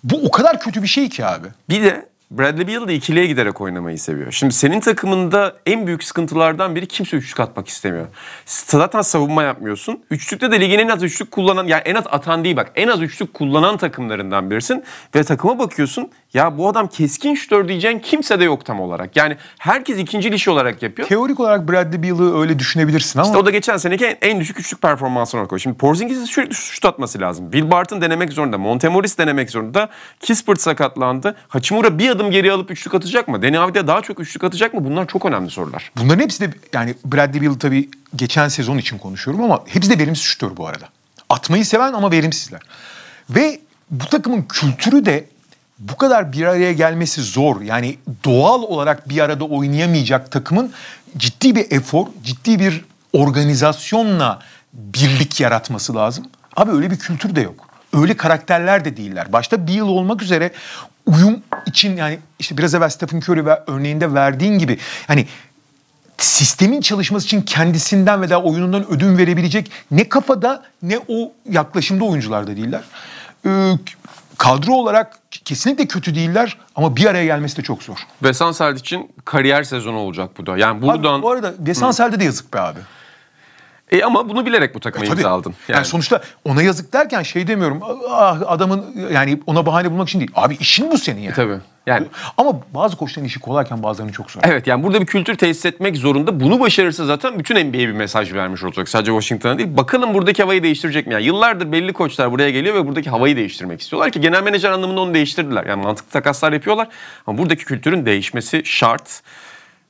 Bu o kadar kötü bir şey ki abi. Bir de Bradley Beal da ikiliye giderek oynamayı seviyor. Şimdi senin takımında en büyük sıkıntılardan biri kimse üçlük atmak istemiyor. Zaten savunma yapmıyorsun. Üçlükte de ligin en az üçlük kullanan yani en az atan değil bak en az üçlük kullanan takımlarından birisin. Ve takıma bakıyorsun ya bu adam keskin şütör diyeceğin kimse de yok tam olarak. Yani herkes ikinci iş olarak yapıyor. Teorik olarak Bradley Beal'ı öyle düşünebilirsin ama. İşte o da geçen seneki en düşük üçlük performansını koyuyor. Şimdi Porzingis'in sürekli şut atması lazım. Bill Barton denemek zorunda. Montemoris denemek zorunda. Kispert sakatlandı. Hachimura bir adım geri alıp üçlük atacak mı? Deni Avdia daha çok üçlük atacak mı? Bunlar çok önemli sorular. Bunların hepsi de yani Bradley Beal tabii geçen sezon için konuşuyorum ama hepsi de verimsiz şutör bu arada. Atmayı seven ama verimsizler. Ve bu takımın kültürü de bu kadar bir araya gelmesi zor. Yani doğal olarak bir arada oynayamayacak takımın ciddi bir efor, ciddi bir organizasyonla birlik yaratması lazım. Abi öyle bir kültür de yok. Öyle karakterler de değiller. Başta Beal olmak üzere uyum için yani işte biraz evvel Stephen Curry ve örneğinde verdiğin gibi hani sistemin çalışması için kendisinden ve daha oyunundan ödün verebilecek ne kafada ne o yaklaşımda oyuncular da değiller. Ee, kadro olarak kesinlikle kötü değiller ama bir araya gelmesi de çok zor. Vesansel için kariyer sezonu olacak bu da. Yani buradan... Abi, bu arada Vesansel'de de yazık be abi. E ama bunu bilerek bu takıma e, imza aldın. Yani. yani sonuçta ona yazık derken şey demiyorum. Ah, ah, adamın yani ona bahane bulmak için değil. Abi işin bu senin yani. E, tabii. Yani ama bazı koçların işi kolayken bazılarının çok zor. Evet yani burada bir kültür tesis etmek zorunda. Bunu başarırsa zaten bütün NBA'ye bir mesaj vermiş olacak. Sadece Washington'a değil. Bakalım buradaki havayı değiştirecek mi? Yani yıllardır belli koçlar buraya geliyor ve buradaki havayı değiştirmek istiyorlar ki genel menajer anlamında onu değiştirdiler. Yani mantıklı takaslar yapıyorlar. Ama buradaki kültürün değişmesi şart.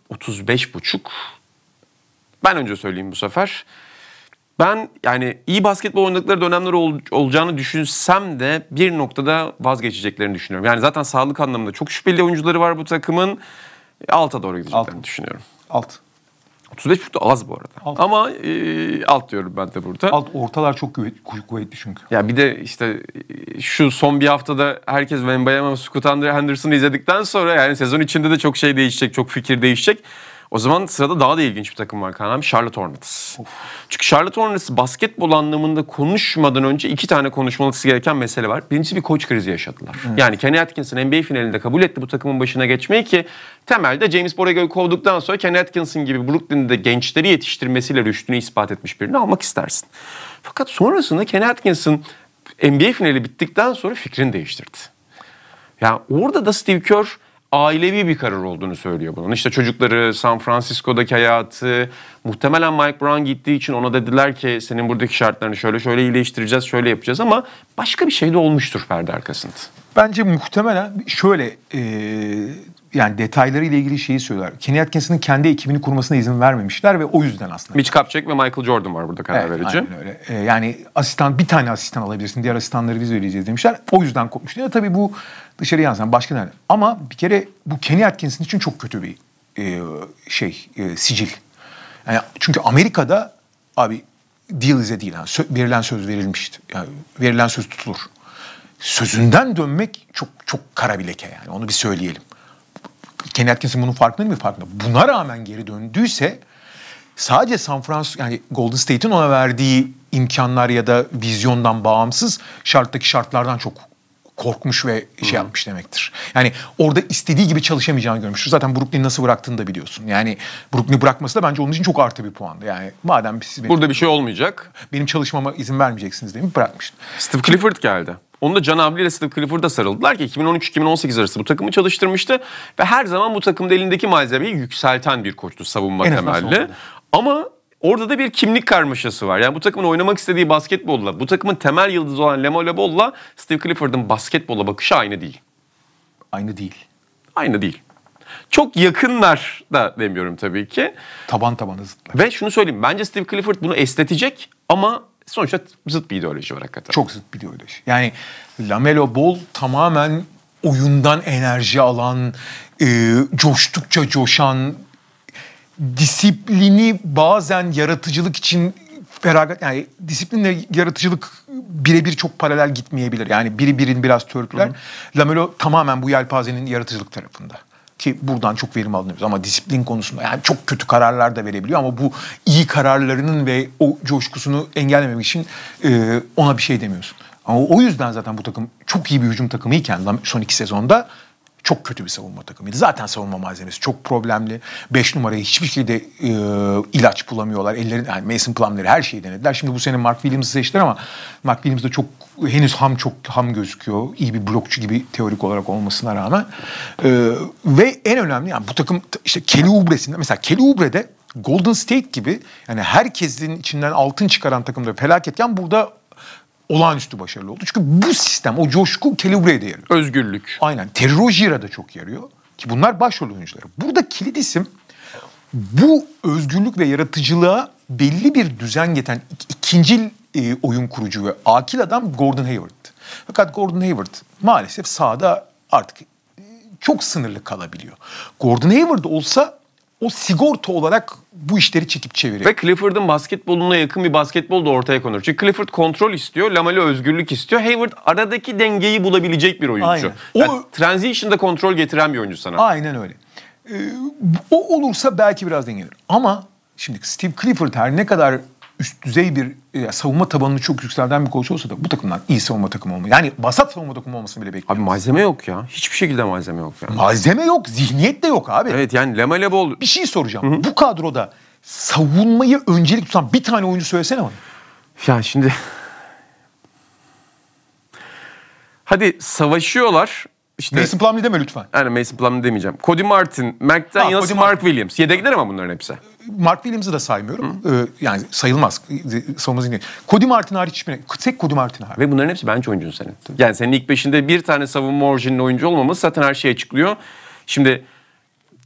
35 buçuk. Ben önce söyleyeyim bu sefer. Ben yani iyi basketbol oynadıkları dönemler ol, olacağını düşünsem de bir noktada vazgeçeceklerini düşünüyorum. Yani zaten sağlık anlamında çok şüpheli oyuncuları var bu takımın. E, alta doğru gideceklerini alt. düşünüyorum. Alt. 35 buçuk da az bu arada. Alt. Ama e, alt diyorum ben de burada. Alt ortalar çok kuvvet, kuvvetli çünkü. Ya bir de işte e, şu son bir haftada herkes Wembayama, Scoot Henderson'ı izledikten sonra yani sezon içinde de çok şey değişecek, çok fikir değişecek. O zaman sırada daha da ilginç bir takım var Kaan abi. Charlotte Hornets. Çünkü Charlotte Hornets basketbol anlamında konuşmadan önce iki tane konuşmalısı gereken mesele var. Birincisi bir koç krizi yaşadılar. Evet. Yani Kenny Atkinson NBA finalinde kabul etti bu takımın başına geçmeyi ki temelde James Borrego'yu kovduktan sonra Kenny Atkinson gibi Brooklyn'de gençleri yetiştirmesiyle rüştünü ispat etmiş birini almak istersin. Fakat sonrasında Kenny Atkinson NBA finali bittikten sonra fikrini değiştirdi. Yani orada da Steve Kerr ailevi bir karar olduğunu söylüyor bunun. İşte çocukları, San Francisco'daki hayatı, muhtemelen Mike Brown gittiği için ona dediler ki senin buradaki şartlarını şöyle şöyle iyileştireceğiz, şöyle yapacağız ama başka bir şey de olmuştur perde arkasında. Bence muhtemelen şöyle e, yani detayları ile ilgili şeyi söylüyorlar. Kenny Atkinson'ın kendi ekibini kurmasına izin vermemişler ve o yüzden aslında. Mitch Kupchak ve Michael Jordan var burada karar evet, verici. Aynen öyle. Ee, yani asistan bir tane asistan alabilirsin. Diğer asistanları biz vereceğiz demişler. O yüzden kopmuşlar. Ya tabii bu dışarı yansıyan başka nerede? Ama bir kere bu Kenny Atkinson için çok kötü bir e, şey e, sicil. Yani çünkü Amerika'da abi deal ize değil. Yani sö- verilen söz verilmişti. Yani verilen söz tutulur. Sözünden dönmek çok çok kara bir leke yani. Onu bir söyleyelim. Kenny Atkinson bunun farkında değil mi? Farkında. Buna rağmen geri döndüyse sadece San Francisco yani Golden State'in ona verdiği imkanlar ya da vizyondan bağımsız şarttaki şartlardan çok korkmuş ve şey yapmış demektir. Yani orada istediği gibi çalışamayacağını görmüştür. Zaten Brooklyn'i nasıl bıraktığını da biliyorsun. Yani Brooklyn'i bırakması da bence onun için çok artı bir puandı. Yani madem siz Burada bir şey olmayacak. Benim çalışmama izin vermeyeceksiniz diye mi bırakmıştın? Steve Clifford geldi. Onu da Can ile Steve Clifford'a sarıldılar ki 2013-2018 arası bu takımı çalıştırmıştı. Ve her zaman bu takımda elindeki malzemeyi yükselten bir koçtu savunma en temelli. Ama Orada da bir kimlik karmaşası var. Yani bu takımın oynamak istediği basketbolla, bu takımın temel yıldızı olan Lamelo Ball'la Steve Clifford'ın basketbola bakışı aynı değil. Aynı değil. Aynı değil. Çok yakınlar da demiyorum tabii ki. Taban taban zıtlar. Ve şunu söyleyeyim. Bence Steve Clifford bunu estetecek ama sonuçta zıt bir ideoloji var hakikaten. Çok zıt bir ideoloji. Yani Lamelo Ball tamamen oyundan enerji alan, e, coştukça coşan, disiplini bazen yaratıcılık için feragat yani disiplinle yaratıcılık birebir çok paralel gitmeyebilir. Yani biri birini biraz törpüler. Lamelo tamamen bu yelpazenin yaratıcılık tarafında ki buradan çok verim alınıyoruz ama disiplin konusunda yani çok kötü kararlar da verebiliyor ama bu iyi kararlarının ve o coşkusunu engellememek için e, ona bir şey demiyorsun. Ama o yüzden zaten bu takım çok iyi bir hücum takımıyken son iki sezonda çok kötü bir savunma takımıydı. Zaten savunma malzemesi çok problemli. 5 numarayı hiçbir şekilde e, ilaç bulamıyorlar. Ellerin yani Mason Plumlee'leri her şeyi denediler. Şimdi bu sene Mark Williams'ı seçtiler ama Mark Williams de çok henüz ham çok ham gözüküyor. İyi bir blokçu gibi teorik olarak olmasına rağmen. E, ve en önemli yani bu takım işte Kelly Oubre'sinde mesela Kelly Oubre'de Golden State gibi yani herkesin içinden altın çıkaran takımda felaketken burada olağanüstü başarılı oldu. Çünkü bu sistem o coşku kalibreye de yarıyor. Özgürlük. Aynen. Terrojira da çok yarıyor. Ki bunlar başrol oyuncuları. Burada kilit isim bu özgürlük ve yaratıcılığa belli bir düzen getiren ik- ikinci e, oyun kurucu ve akil adam Gordon Hayward'tı. Fakat Gordon Hayward maalesef sahada artık e, çok sınırlı kalabiliyor. Gordon Hayward olsa o sigorta olarak bu işleri çekip çeviriyor. Ve Clifford'ın basketboluna yakın bir basketbol da ortaya konur. Çünkü Clifford kontrol istiyor, Lamelo özgürlük istiyor. Hayward aradaki dengeyi bulabilecek bir oyuncu. Aynen. Yani o, transition'da kontrol getiren bir oyuncu sana. Aynen öyle. Ee, o olursa belki biraz dengelenir. Ama şimdi Steve Clifford her ne kadar üst düzey bir e, savunma tabanını çok yükselten bir koç olsa da bu takımdan iyi savunma takımı olmuyor Yani basat savunma takımı olmasını bile bekliyorum. Abi malzeme yok ya. Hiçbir şekilde malzeme yok yani. Malzeme yok. Zihniyet de yok abi. Evet yani Lemele Bol. Bir şey soracağım. Hı-hı. Bu kadroda savunmayı öncelik tutan bir tane oyuncu söylesene bana. Ya şimdi Hadi savaşıyorlar işte, Mason Plumlee deme lütfen. Yani Mason Plumlee demeyeceğim. Cody Martin, Mac Daniels, Cody Mark Martin. Williams. Yedekler ama bunların hepsi. Mark Williams'ı da saymıyorum. Ee, yani sayılmaz. Savunmaz değil. Cody Martin hariç hiçbirine. Tek Cody Martin hariç. Ve bunların hepsi bence oyuncun senin. Yani senin ilk beşinde bir tane savunma orijinli oyuncu olmaması zaten her şeye açıklıyor. Şimdi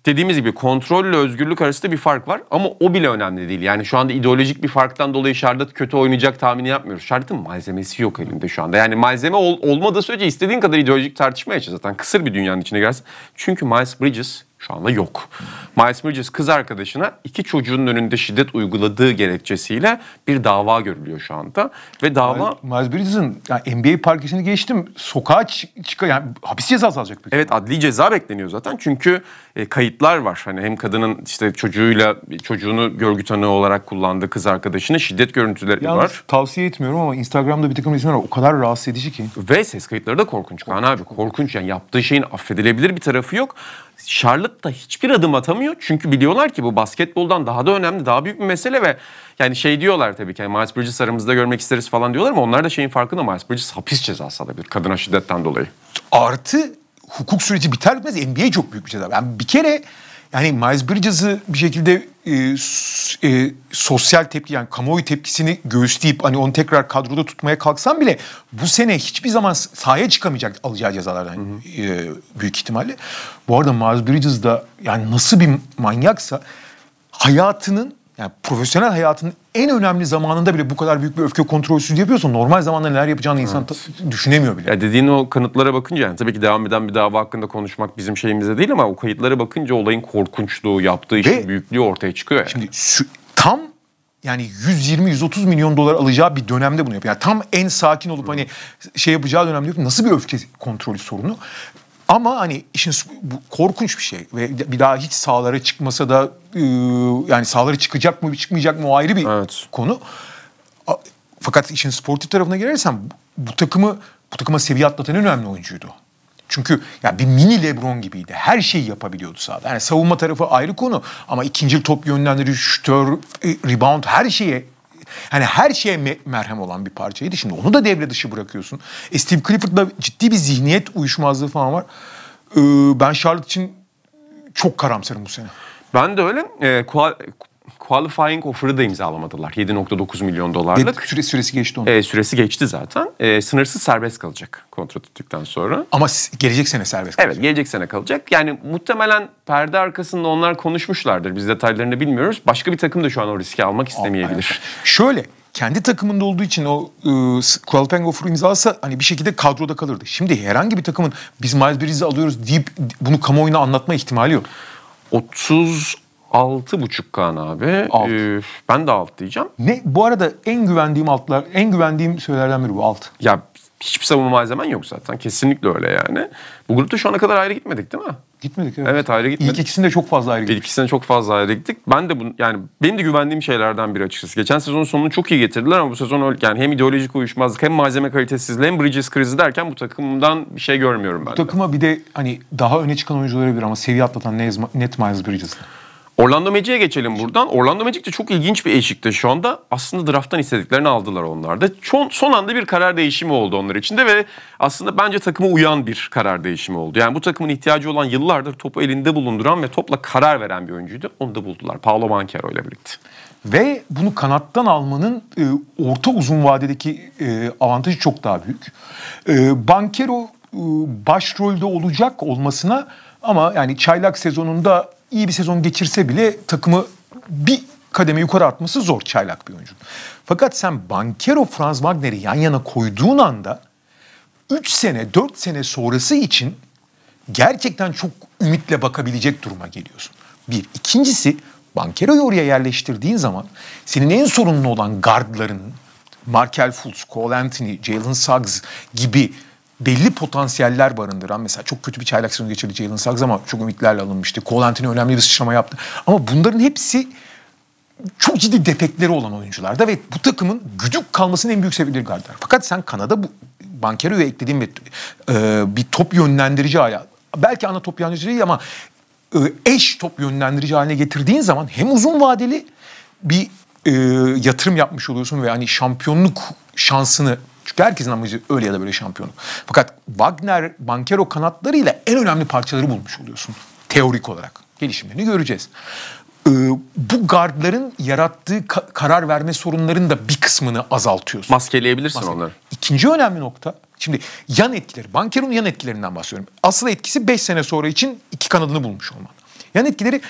dediğimiz gibi kontrolle özgürlük arasında bir fark var ama o bile önemli değil. Yani şu anda ideolojik bir farktan dolayı Charlotte kötü oynayacak tahmini yapmıyoruz. Charlotte'ın malzemesi yok elinde şu anda. Yani malzeme ol, olmadığı sürece istediğin kadar ideolojik tartışma yaşa zaten. Kısır bir dünyanın içine girersin. Çünkü Miles Bridges şu anda yok. Miles Bridges kız arkadaşına iki çocuğun önünde şiddet uyguladığı gerekçesiyle bir dava görülüyor şu anda. Ve dava... Miles Bridges'in yani NBA parkesini geçtim sokağa çıkıyor yani hapis cezası alacak. Büyük evet adli ceza bekleniyor zaten çünkü e, kayıtlar var. Hani hem kadının işte çocuğuyla çocuğunu görgü tanığı olarak kullandığı kız arkadaşına şiddet görüntüleri Yalnız, var. tavsiye etmiyorum ama Instagram'da bir takım isimler var. O kadar rahatsız edici ki. Ve ses kayıtları da korkunç. korkunç Kaan abi korkunç. Yani yaptığı şeyin affedilebilir bir tarafı yok. Charlotte da hiçbir adım atamıyor. Çünkü biliyorlar ki bu basketboldan daha da önemli, daha büyük bir mesele ve yani şey diyorlar tabii ki yani Miles Bridges aramızda görmek isteriz falan diyorlar ama onlar da şeyin farkında Miles Bridges hapis cezası alabilir kadına şiddetten dolayı. Artı hukuk süreci biter bitmez NBA çok büyük bir ceza. Yani bir kere yani Miles Bridges'ı bir şekilde e, e, sosyal tepki yani kamuoyu tepkisini göğüsleyip hani onu tekrar kadroda tutmaya kalksam bile bu sene hiçbir zaman sahaya çıkamayacak alacağı cezalardan hani, hı hı. E, büyük ihtimalle. Bu arada Miles Bridges da yani nasıl bir manyaksa hayatının yani profesyonel hayatın en önemli zamanında bile bu kadar büyük bir öfke kontrolsüz yapıyorsa normal zamanda neler yapacağını insan evet. düşünemiyor bile. Ya dediğin o kanıtlara bakınca yani tabii ki devam eden bir dava hakkında konuşmak bizim şeyimize değil ama o kayıtlara bakınca olayın korkunçluğu, yaptığı işin Ve, büyüklüğü ortaya çıkıyor. Yani. Şimdi tam yani 120-130 milyon dolar alacağı bir dönemde bunu yapıyor. Yani tam en sakin olup hani şey yapacağı dönemde yapıyor. Nasıl bir öfke kontrolü sorunu? Ama hani işin bu korkunç bir şey ve bir daha hiç sahalara çıkmasa da e, yani sahalara çıkacak mı çıkmayacak mı o ayrı bir evet. konu. Fakat işin sportif tarafına girersem bu takımı bu takıma seviye atlatan en önemli oyuncuydu. Çünkü ya bir mini LeBron gibiydi. Her şeyi yapabiliyordu sahada. Yani savunma tarafı ayrı konu ama ikinci top yönlendirici, şütör, e, rebound her şeye Hani her şeye me- merhem olan bir parçaydı. Şimdi onu da devre dışı bırakıyorsun. E Steve Clifford'la ciddi bir zihniyet uyuşmazlığı falan var. Ee, ben Charlotte için çok karamsarım bu sene. Ben de öyle. E, qualifying offer'ı da imzalamadılar. 7.9 milyon dolarlık. Ve süre, süresi geçti onun. E, süresi geçti zaten. E, sınırsız serbest kalacak kontrat bittikten sonra. Ama gelecek sene serbest kalacak. Evet gelecek sene kalacak. Yani muhtemelen perde arkasında onlar konuşmuşlardır. Biz detaylarını bilmiyoruz. Başka bir takım da şu an o riski almak istemeyebilir. Aa, Şöyle kendi takımında olduğu için o e, qualifying Offerı imzalasa hani bir şekilde kadroda kalırdı. Şimdi herhangi bir takımın biz Miles Bridges'i alıyoruz deyip bunu kamuoyuna anlatma ihtimali yok. 30 Altı buçuk knın abi. Alt. Ee, ben de alt diyeceğim. Ne? Bu arada en güvendiğim altlar, en güvendiğim söylerden biri bu alt. Ya hiçbir savunma malzemen yok zaten. Kesinlikle öyle yani. Bu grupta şu ana kadar ayrı gitmedik değil mi? Gitmedik evet. Evet ayrı gitmedik. İlk ikisinde çok fazla ayrı gittik. İlk ikisinde çok fazla ayrı gittik. Ben de bunu yani benim de güvendiğim şeylerden biri açıkçası. Geçen sezonun sonunu çok iyi getirdiler ama bu sezon yani hem ideolojik uyuşmazlık hem malzeme kalitesizliği hem Bridges krizi derken bu takımdan bir şey görmüyorum ben. Bu takıma bir de hani daha öne çıkan oyuncuları bir ama seviye atlatan Net Miles Bridges'la. Orlando Magic'e geçelim buradan. Orlando Magic de çok ilginç bir eşikte şu anda. Aslında drafttan istediklerini aldılar onlar da. Son, son anda bir karar değişimi oldu onlar için de ve aslında bence takımı uyan bir karar değişimi oldu. Yani bu takımın ihtiyacı olan yıllardır topu elinde bulunduran ve topla karar veren bir oyuncuydu. Onu da buldular. Paolo Banchero ile birlikte. Ve bunu kanattan almanın e, orta uzun vadedeki e, avantajı çok daha büyük. E, Banchero e, başrolde olacak olmasına ama yani çaylak sezonunda iyi bir sezon geçirse bile takımı bir kademe yukarı atması zor çaylak bir oyuncu. Fakat sen Bankero Franz Wagner'i yan yana koyduğun anda 3 sene 4 sene sonrası için gerçekten çok ümitle bakabilecek duruma geliyorsun. Bir. ikincisi Bankero'yu oraya yerleştirdiğin zaman senin en sorunlu olan gardların Markel Fultz, Cole Anthony, Jalen Suggs gibi belli potansiyeller barındıran mesela çok kötü bir çaylak sezonu geçirdi Jalen Suggs ama çok ümitlerle alınmıştı. Colantini önemli bir sıçrama yaptı. Ama bunların hepsi çok ciddi defekleri olan oyuncularda ve bu takımın güdük kalmasının en büyük sebebidir guardlar. Fakat sen Kanada bu Bankero'ya eklediğim bir, e, bir top yönlendirici hala. Belki ana top yönlendirici değil ama e, eş top yönlendirici haline getirdiğin zaman hem uzun vadeli bir e, yatırım yapmış oluyorsun ve hani şampiyonluk şansını çünkü herkesin amacı öyle ya da böyle şampiyonluk. Fakat Wagner, Bankero kanatlarıyla en önemli parçaları bulmuş oluyorsun. Teorik olarak. Gelişimlerini göreceğiz. Ee, bu gardların yarattığı ka- karar verme sorunlarının da bir kısmını azaltıyorsun. Maskeleyebilirsin Maske. onları. İkinci önemli nokta. Şimdi yan etkileri. Bankero'nun yan etkilerinden bahsediyorum. Asıl etkisi 5 sene sonra için iki kanadını bulmuş olman. Yan etkileri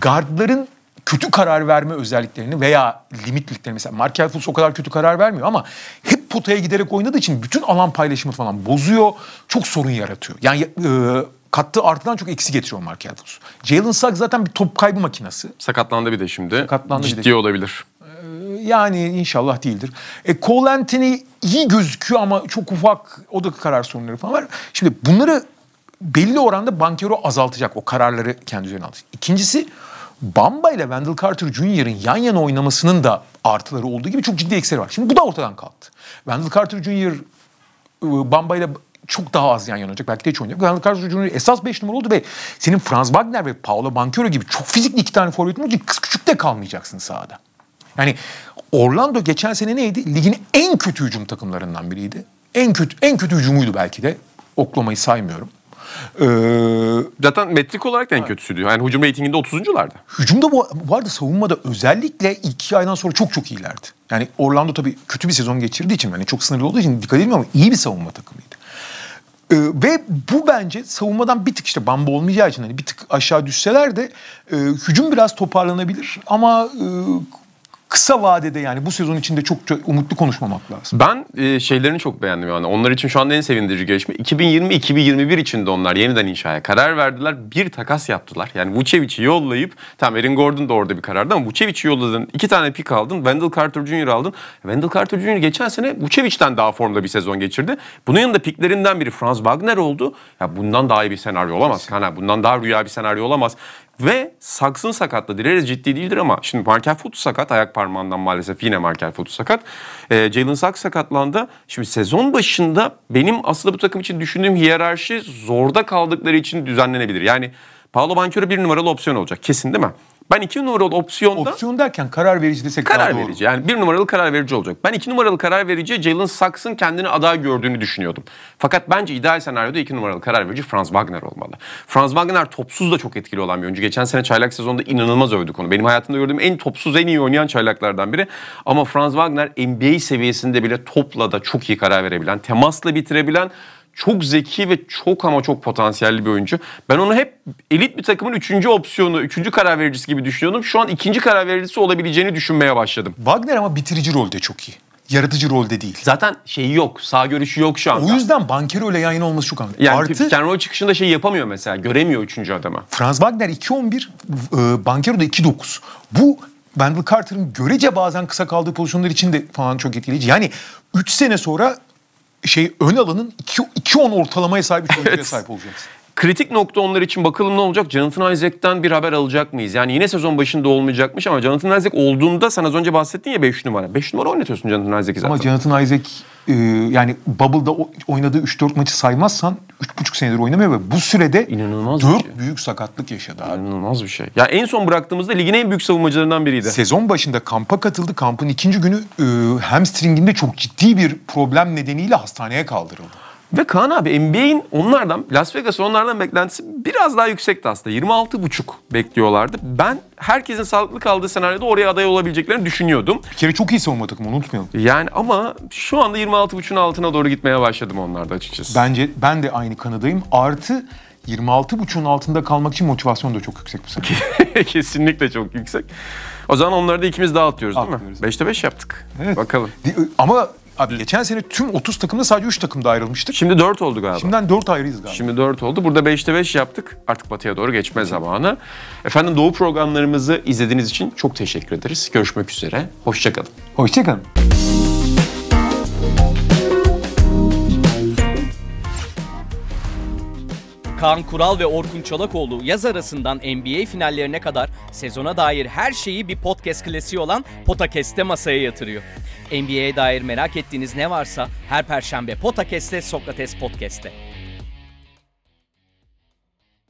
gardların kötü karar verme özelliklerini veya limitliklerini mesela Markel Fultz o kadar kötü karar vermiyor ama hep potaya giderek oynadığı için bütün alan paylaşımı falan bozuyor. Çok sorun yaratıyor. Yani e, kattığı artıdan çok eksi getiriyor Markel Fultz. Jalen Suggs zaten bir top kaybı makinesi. Sakatlandı bir de şimdi. Sakatlandı Ciddi bir de. olabilir. E, yani inşallah değildir. E, Cole Anthony iyi gözüküyor ama çok ufak o karar sorunları falan var. Şimdi bunları belli oranda Bankero azaltacak. O kararları kendi üzerine alacak. İkincisi Bamba ile Wendell Carter Jr.'in yan yana oynamasının da artıları olduğu gibi çok ciddi eksileri var. Şimdi bu da ortadan kalktı. Wendell Carter Jr. Iı, Bamba ile çok daha az yan yana olacak. Belki de hiç oynayacak. Wendell Carter Jr. esas 5 numara oldu ve senin Franz Wagner ve Paolo Banchero gibi çok fizikli iki tane forvetin olunca kız küçük de kalmayacaksın sahada. Yani Orlando geçen sene neydi? Ligin en kötü hücum takımlarından biriydi. En kötü en kötü hücumuydu belki de. Oklamayı saymıyorum. Ee, Zaten metrik olarak da en kötüsü diyor. Yani hücum reytinginde 30'unculardı. hücumda bu, bu arada savunmada özellikle iki aydan sonra çok çok iyilerdi. Yani Orlando tabii kötü bir sezon geçirdiği için yani çok sınırlı olduğu için dikkat edilmiyor ama iyi bir savunma takımıydı. Ee, ve bu bence savunmadan bir tık işte bamba olmayacağı için hani bir tık aşağı düşseler de e, hücum biraz toparlanabilir ama e, kısa vadede yani bu sezon içinde çok, çok umutlu konuşmamak lazım. Ben e, şeylerini çok beğendim yani. Onlar için şu anda en sevindirici gelişme 2020-2021 içinde onlar yeniden inşaya karar verdiler. Bir takas yaptılar. Yani Vucevic'i yollayıp tamam Erin Gordon da orada bir karardı ama Vucevic'i yolladın. iki tane pik aldın. Wendell Carter Jr. aldın. Wendell Carter Jr. geçen sene Vucevic'den daha formda bir sezon geçirdi. Bunun yanında piklerinden biri Franz Wagner oldu. Ya bundan daha iyi bir senaryo olamaz. Kana bundan daha rüya bir senaryo olamaz. Ve Saks'ın sakatlığı Dileris ciddi değildir ama şimdi Markel futu sakat. Ayak parmağından maalesef yine Markel futu sakat. E, Jalen Saks sakatlandı. Şimdi sezon başında benim aslında bu takım için düşündüğüm hiyerarşi zorda kaldıkları için düzenlenebilir. Yani Paolo Banchero bir numaralı opsiyon olacak. Kesin değil mi? Ben iki numaralı opsiyonda... Opsiyon derken karar verici desek Karar verici. Doğru. Yani bir numaralı karar verici olacak. Ben iki numaralı karar verici Jalen saksın kendini aday gördüğünü düşünüyordum. Fakat bence ideal senaryoda iki numaralı karar verici Franz Wagner olmalı. Franz Wagner topsuz da çok etkili olan bir oyuncu. Geçen sene çaylak sezonda inanılmaz övdük onu. Benim hayatımda gördüğüm en topsuz, en iyi oynayan çaylaklardan biri. Ama Franz Wagner NBA seviyesinde bile topla da çok iyi karar verebilen, temasla bitirebilen çok zeki ve çok ama çok potansiyelli bir oyuncu. Ben onu hep elit bir takımın üçüncü opsiyonu, üçüncü karar vericisi gibi düşünüyordum. Şu an ikinci karar vericisi olabileceğini düşünmeye başladım. Wagner ama bitirici rolde çok iyi. Yaratıcı rolde değil. Zaten şeyi yok. Sağ görüşü yok şu anda. O yüzden Bankero ile yayın olması çok önemli. Yani Artı, Kenroy çıkışında şey yapamıyor mesela. Göremiyor üçüncü adama. Franz Wagner 2.11, e, Bankero da 2.9. Bu Wendell Carter'ın görece bazen kısa kaldığı pozisyonlar için de falan çok etkileyici. Yani 3 sene sonra şey ön alanın 2.10 ortalamaya sahip bir oyuncuya evet. sahip olacaksın. Kritik nokta onlar için bakalım ne olacak? Jonathan Isaac'ten bir haber alacak mıyız? Yani yine sezon başında olmayacakmış ama Jonathan Isaac olduğunda sen az önce bahsettin ya 5 numara. 5 numara oynatıyorsun Jonathan Isaac'i zaten. Ama Jonathan Isaac ee, yani Bubble'da oynadığı 3-4 maçı saymazsan 3,5 senedir oynamıyor ve bu sürede İnanılmaz 4 şey. büyük sakatlık yaşadı abi. İnanılmaz bir şey. Ya en son bıraktığımızda ligin en büyük savunmacılarından biriydi. Sezon başında kampa katıldı. Kampın ikinci günü e, hamstringinde çok ciddi bir problem nedeniyle hastaneye kaldırıldı. Ve Kaan abi NBA'in onlardan Las Vegas onlardan beklentisi biraz daha yüksekti aslında. 26.5 bekliyorlardı. Ben herkesin sağlıklı kaldığı senaryoda oraya aday olabileceklerini düşünüyordum. Bir kere çok iyi savunma takımı unutmayalım. Yani ama şu anda 26.5'un altına doğru gitmeye başladım onlarda açıkçası. Bence ben de aynı kanadayım. Artı 26.5'un altında kalmak için motivasyon da çok yüksek bu sene. Kesinlikle çok yüksek. O zaman onları da ikimiz daha atlıyoruz, değil mi? 5'te 5 beş yaptık. Evet. Bakalım. Ama Abi geçen sene tüm 30 takımda sadece 3 takımda ayrılmıştık. Şimdi 4 oldu galiba. Şimdiden 4 ayrıyız galiba. Şimdi 4 oldu. Burada 5'te 5 yaptık. Artık batıya doğru geçme zamanı. Efendim Doğu programlarımızı izlediğiniz için çok teşekkür ederiz. Görüşmek üzere. Hoşçakalın. Hoşçakalın. Kaan Kural ve Orkun Çolakoğlu yaz arasından NBA finallerine kadar sezona dair her şeyi bir podcast klasiği olan Potakest'te masaya yatırıyor. NBA'ye dair merak ettiğiniz ne varsa her perşembe Potakest'te Sokrates Podcast'te.